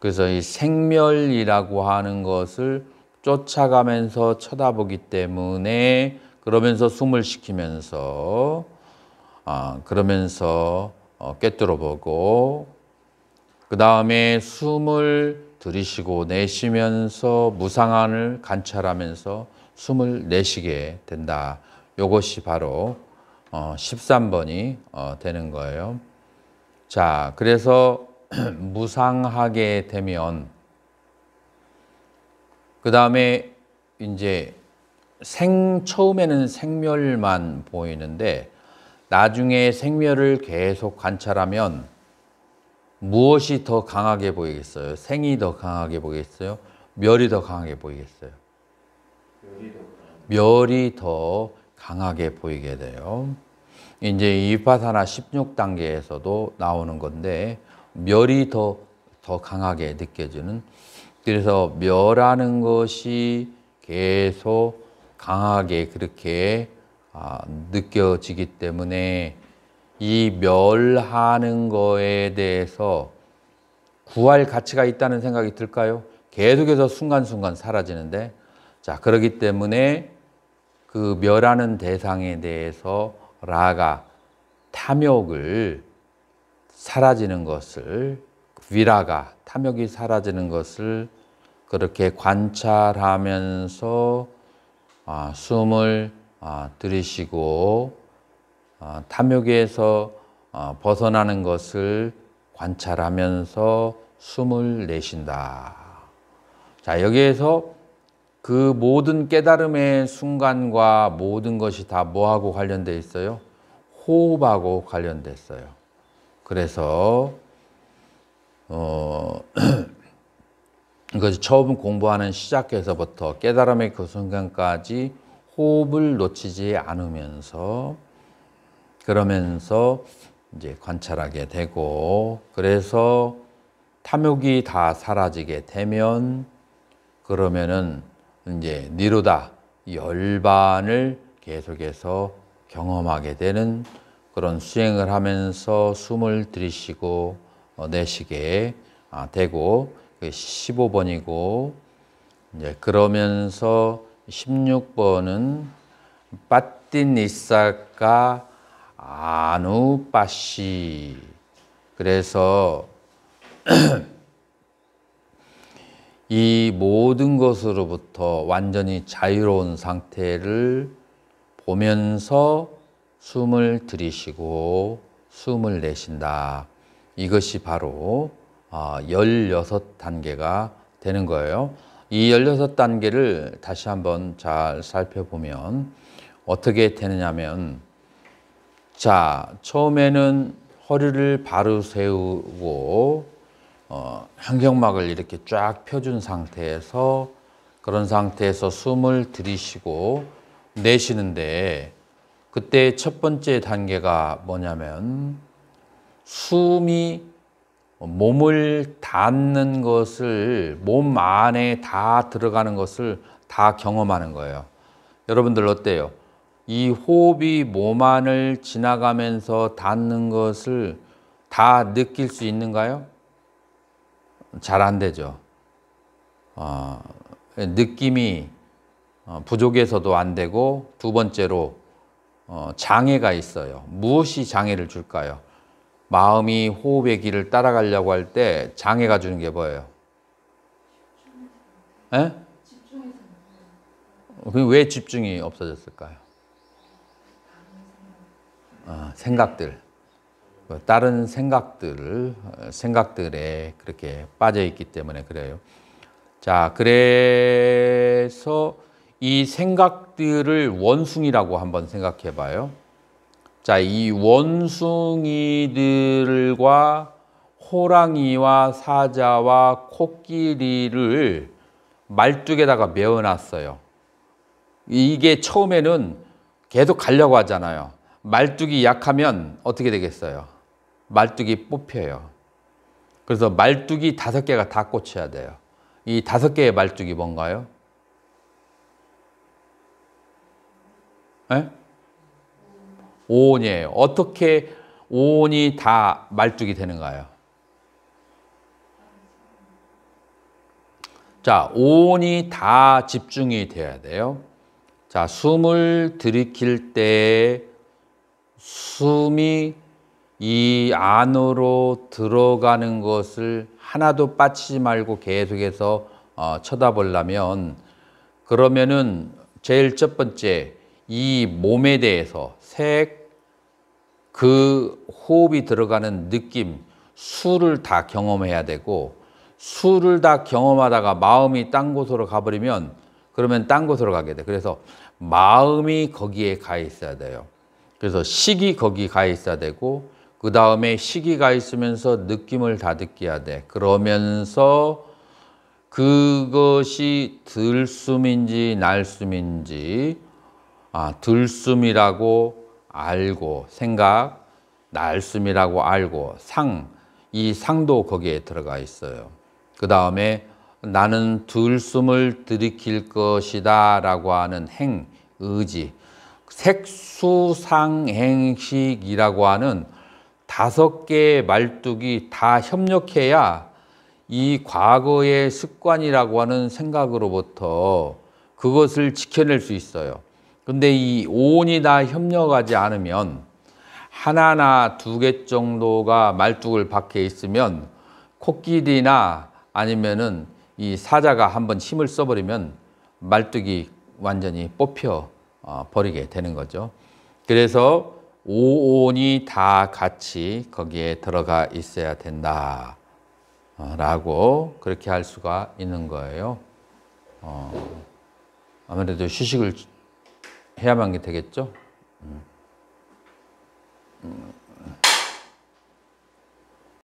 그래서 이 생멸이라고 하는 것을 쫓아가면서 쳐다보기 때문에 그러면서 숨을 시키면서 아, 그러면서 어, 깨뜨려 보고 그 다음에 숨을 들이쉬고 내쉬면서 무상한을 관찰하면서 숨을 내쉬게 된다. 요것이 바로 어, 13번이 어, 되는 거예요. 자, 그래서 무상하게 되면 그 다음에 이제 생 처음에는 생멸만 보이는데 나중에 생멸을 계속 관찰하면 무엇이 더 강하게 보이겠어요? 생이 더 강하게 보이겠어요? 멸이 더 강하게 보이겠어요? 멸이 더 강하게 보이게 돼요. 이제 이파사나 16단계에서도 나오는 건데 멸이 더, 더 강하게 느껴지는 그래서 멸하는 것이 계속 강하게 그렇게 아, 느껴지기 때문에 이 멸하는 거에 대해서 구할 가치가 있다는 생각이 들까요? 계속해서 순간순간 사라지는데 자 그러기 때문에 그 멸하는 대상에 대해서 라가 탐욕을 사라지는 것을 위라가 탐욕이 사라지는 것을 그렇게 관찰하면서 아, 숨을 아, 들이쉬고 아, 탐욕에서 아, 벗어나는 것을 관찰하면서 숨을 내쉰다. 자 여기에서 그 모든 깨달음의 순간과 모든 것이 다 뭐하고 관련돼 있어요? 호흡하고 관련됐어요. 그래서 어, 이것이 처음 공부하는 시작에서부터 깨달음의 그 순간까지 호흡을 놓치지 않으면서 그러면서 이제 관찰하게 되고 그래서 탐욕이 다 사라지게 되면 그러면은 이제 니로다 열반을 계속해서 경험하게 되는 그런 수행을 하면서 숨을 들이쉬고 내쉬게 되고 15번이고 이제 그러면서 16번은 빠띠니사가 아누빠시 그래서 이 모든 것으로부터 완전히 자유로운 상태를 보면서 숨을 들이쉬고 숨을 내쉰다. 이것이 바로 16단계가 아, 되는 거예요. 이 16단계를 다시 한번 잘 살펴보면 어떻게 되느냐면 자, 처음에는 허리를 바로 세우고 어, 현경막을 이렇게 쫙 펴준 상태에서 그런 상태에서 숨을 들이쉬고 내쉬는데 그때 첫 번째 단계가 뭐냐면 숨이 몸을 닿는 것을 몸 안에 다 들어가는 것을 다 경험하는 거예요. 여러분들 어때요? 이 호흡이 몸 안을 지나가면서 닿는 것을 다 느낄 수 있는가요? 잘 안 되죠. 어, 느낌이 어, 부족해서도 안 되고 두 번째로 어, 장애가 있어요. 무엇이 장애를 줄까요? 마음이 호흡의 길을 따라가려고 할 때 장애가 주는 게 뭐예요? 에? 왜 집중이 없어졌을까요? 어, 생각들. 그 다른 생각들을, 생각들에 그렇게 빠져있기 때문에 그래요. 자, 그래서 이 생각들을 원숭이라고 한번 생각해 봐요. 자, 이 원숭이들과 호랑이와 사자와 코끼리를 말뚝에다가 메어놨어요. 이게 처음에는 계속 가려고 하잖아요. 말뚝이 약하면 어떻게 되겠어요? 말뚝이 뽑혀요. 그래서 말뚝이 다섯 개가 다 꽂혀야 돼요. 이 다섯 개의 말뚝이 뭔가요? 예? 오온이에요. 어떻게 오온이 다 말뚝이 되는가요? 자, 오온이 다 집중이 돼야 돼요. 자, 숨을 들이킬 때 숨이 이 안으로 들어가는 것을 하나도 빠치지 말고 계속해서 어, 쳐다보려면 그러면은 제일 첫 번째 이 몸에 대해서 색, 그 호흡이 들어가는 느낌, 술을 다 경험해야 되고 술을 다 경험하다가 마음이 딴 곳으로 가버리면 그러면 딴 곳으로 가게 돼. 그래서 마음이 거기에 가 있어야 돼요. 그래서 식이 거기 가 있어야 되고 그 다음에 식이 가 있으면서 느낌을 다 느껴야 돼. 그러면서 그것이 들숨인지 날숨인지 아, 들숨이라고 알고 생각, 날숨이라고 알고 상, 이 상도 거기에 들어가 있어요. 그 다음에 나는 들숨을 들이킬 것이다 라고 하는 행, 의지, 색수상행식이라고 하는 다섯 개의 말뚝이 다 협력해야 이 과거의 습관이라고 하는 생각으로부터 그것을 지켜낼 수 있어요. 근데 이 5원이 다 협력하지 않으면 하나나 두 개 정도가 말뚝을 박혀 있으면 코끼리나 아니면은 이 사자가 한번 힘을 써버리면 말뚝이 완전히 뽑혀 어, 버리게 되는 거죠. 그래서 5온이 다 같이 거기에 들어가 있어야 된다. 어, 라고 그렇게 할 수가 있는 거예요. 어, 아무래도 휴식을 해야만 되겠죠. 음. 음.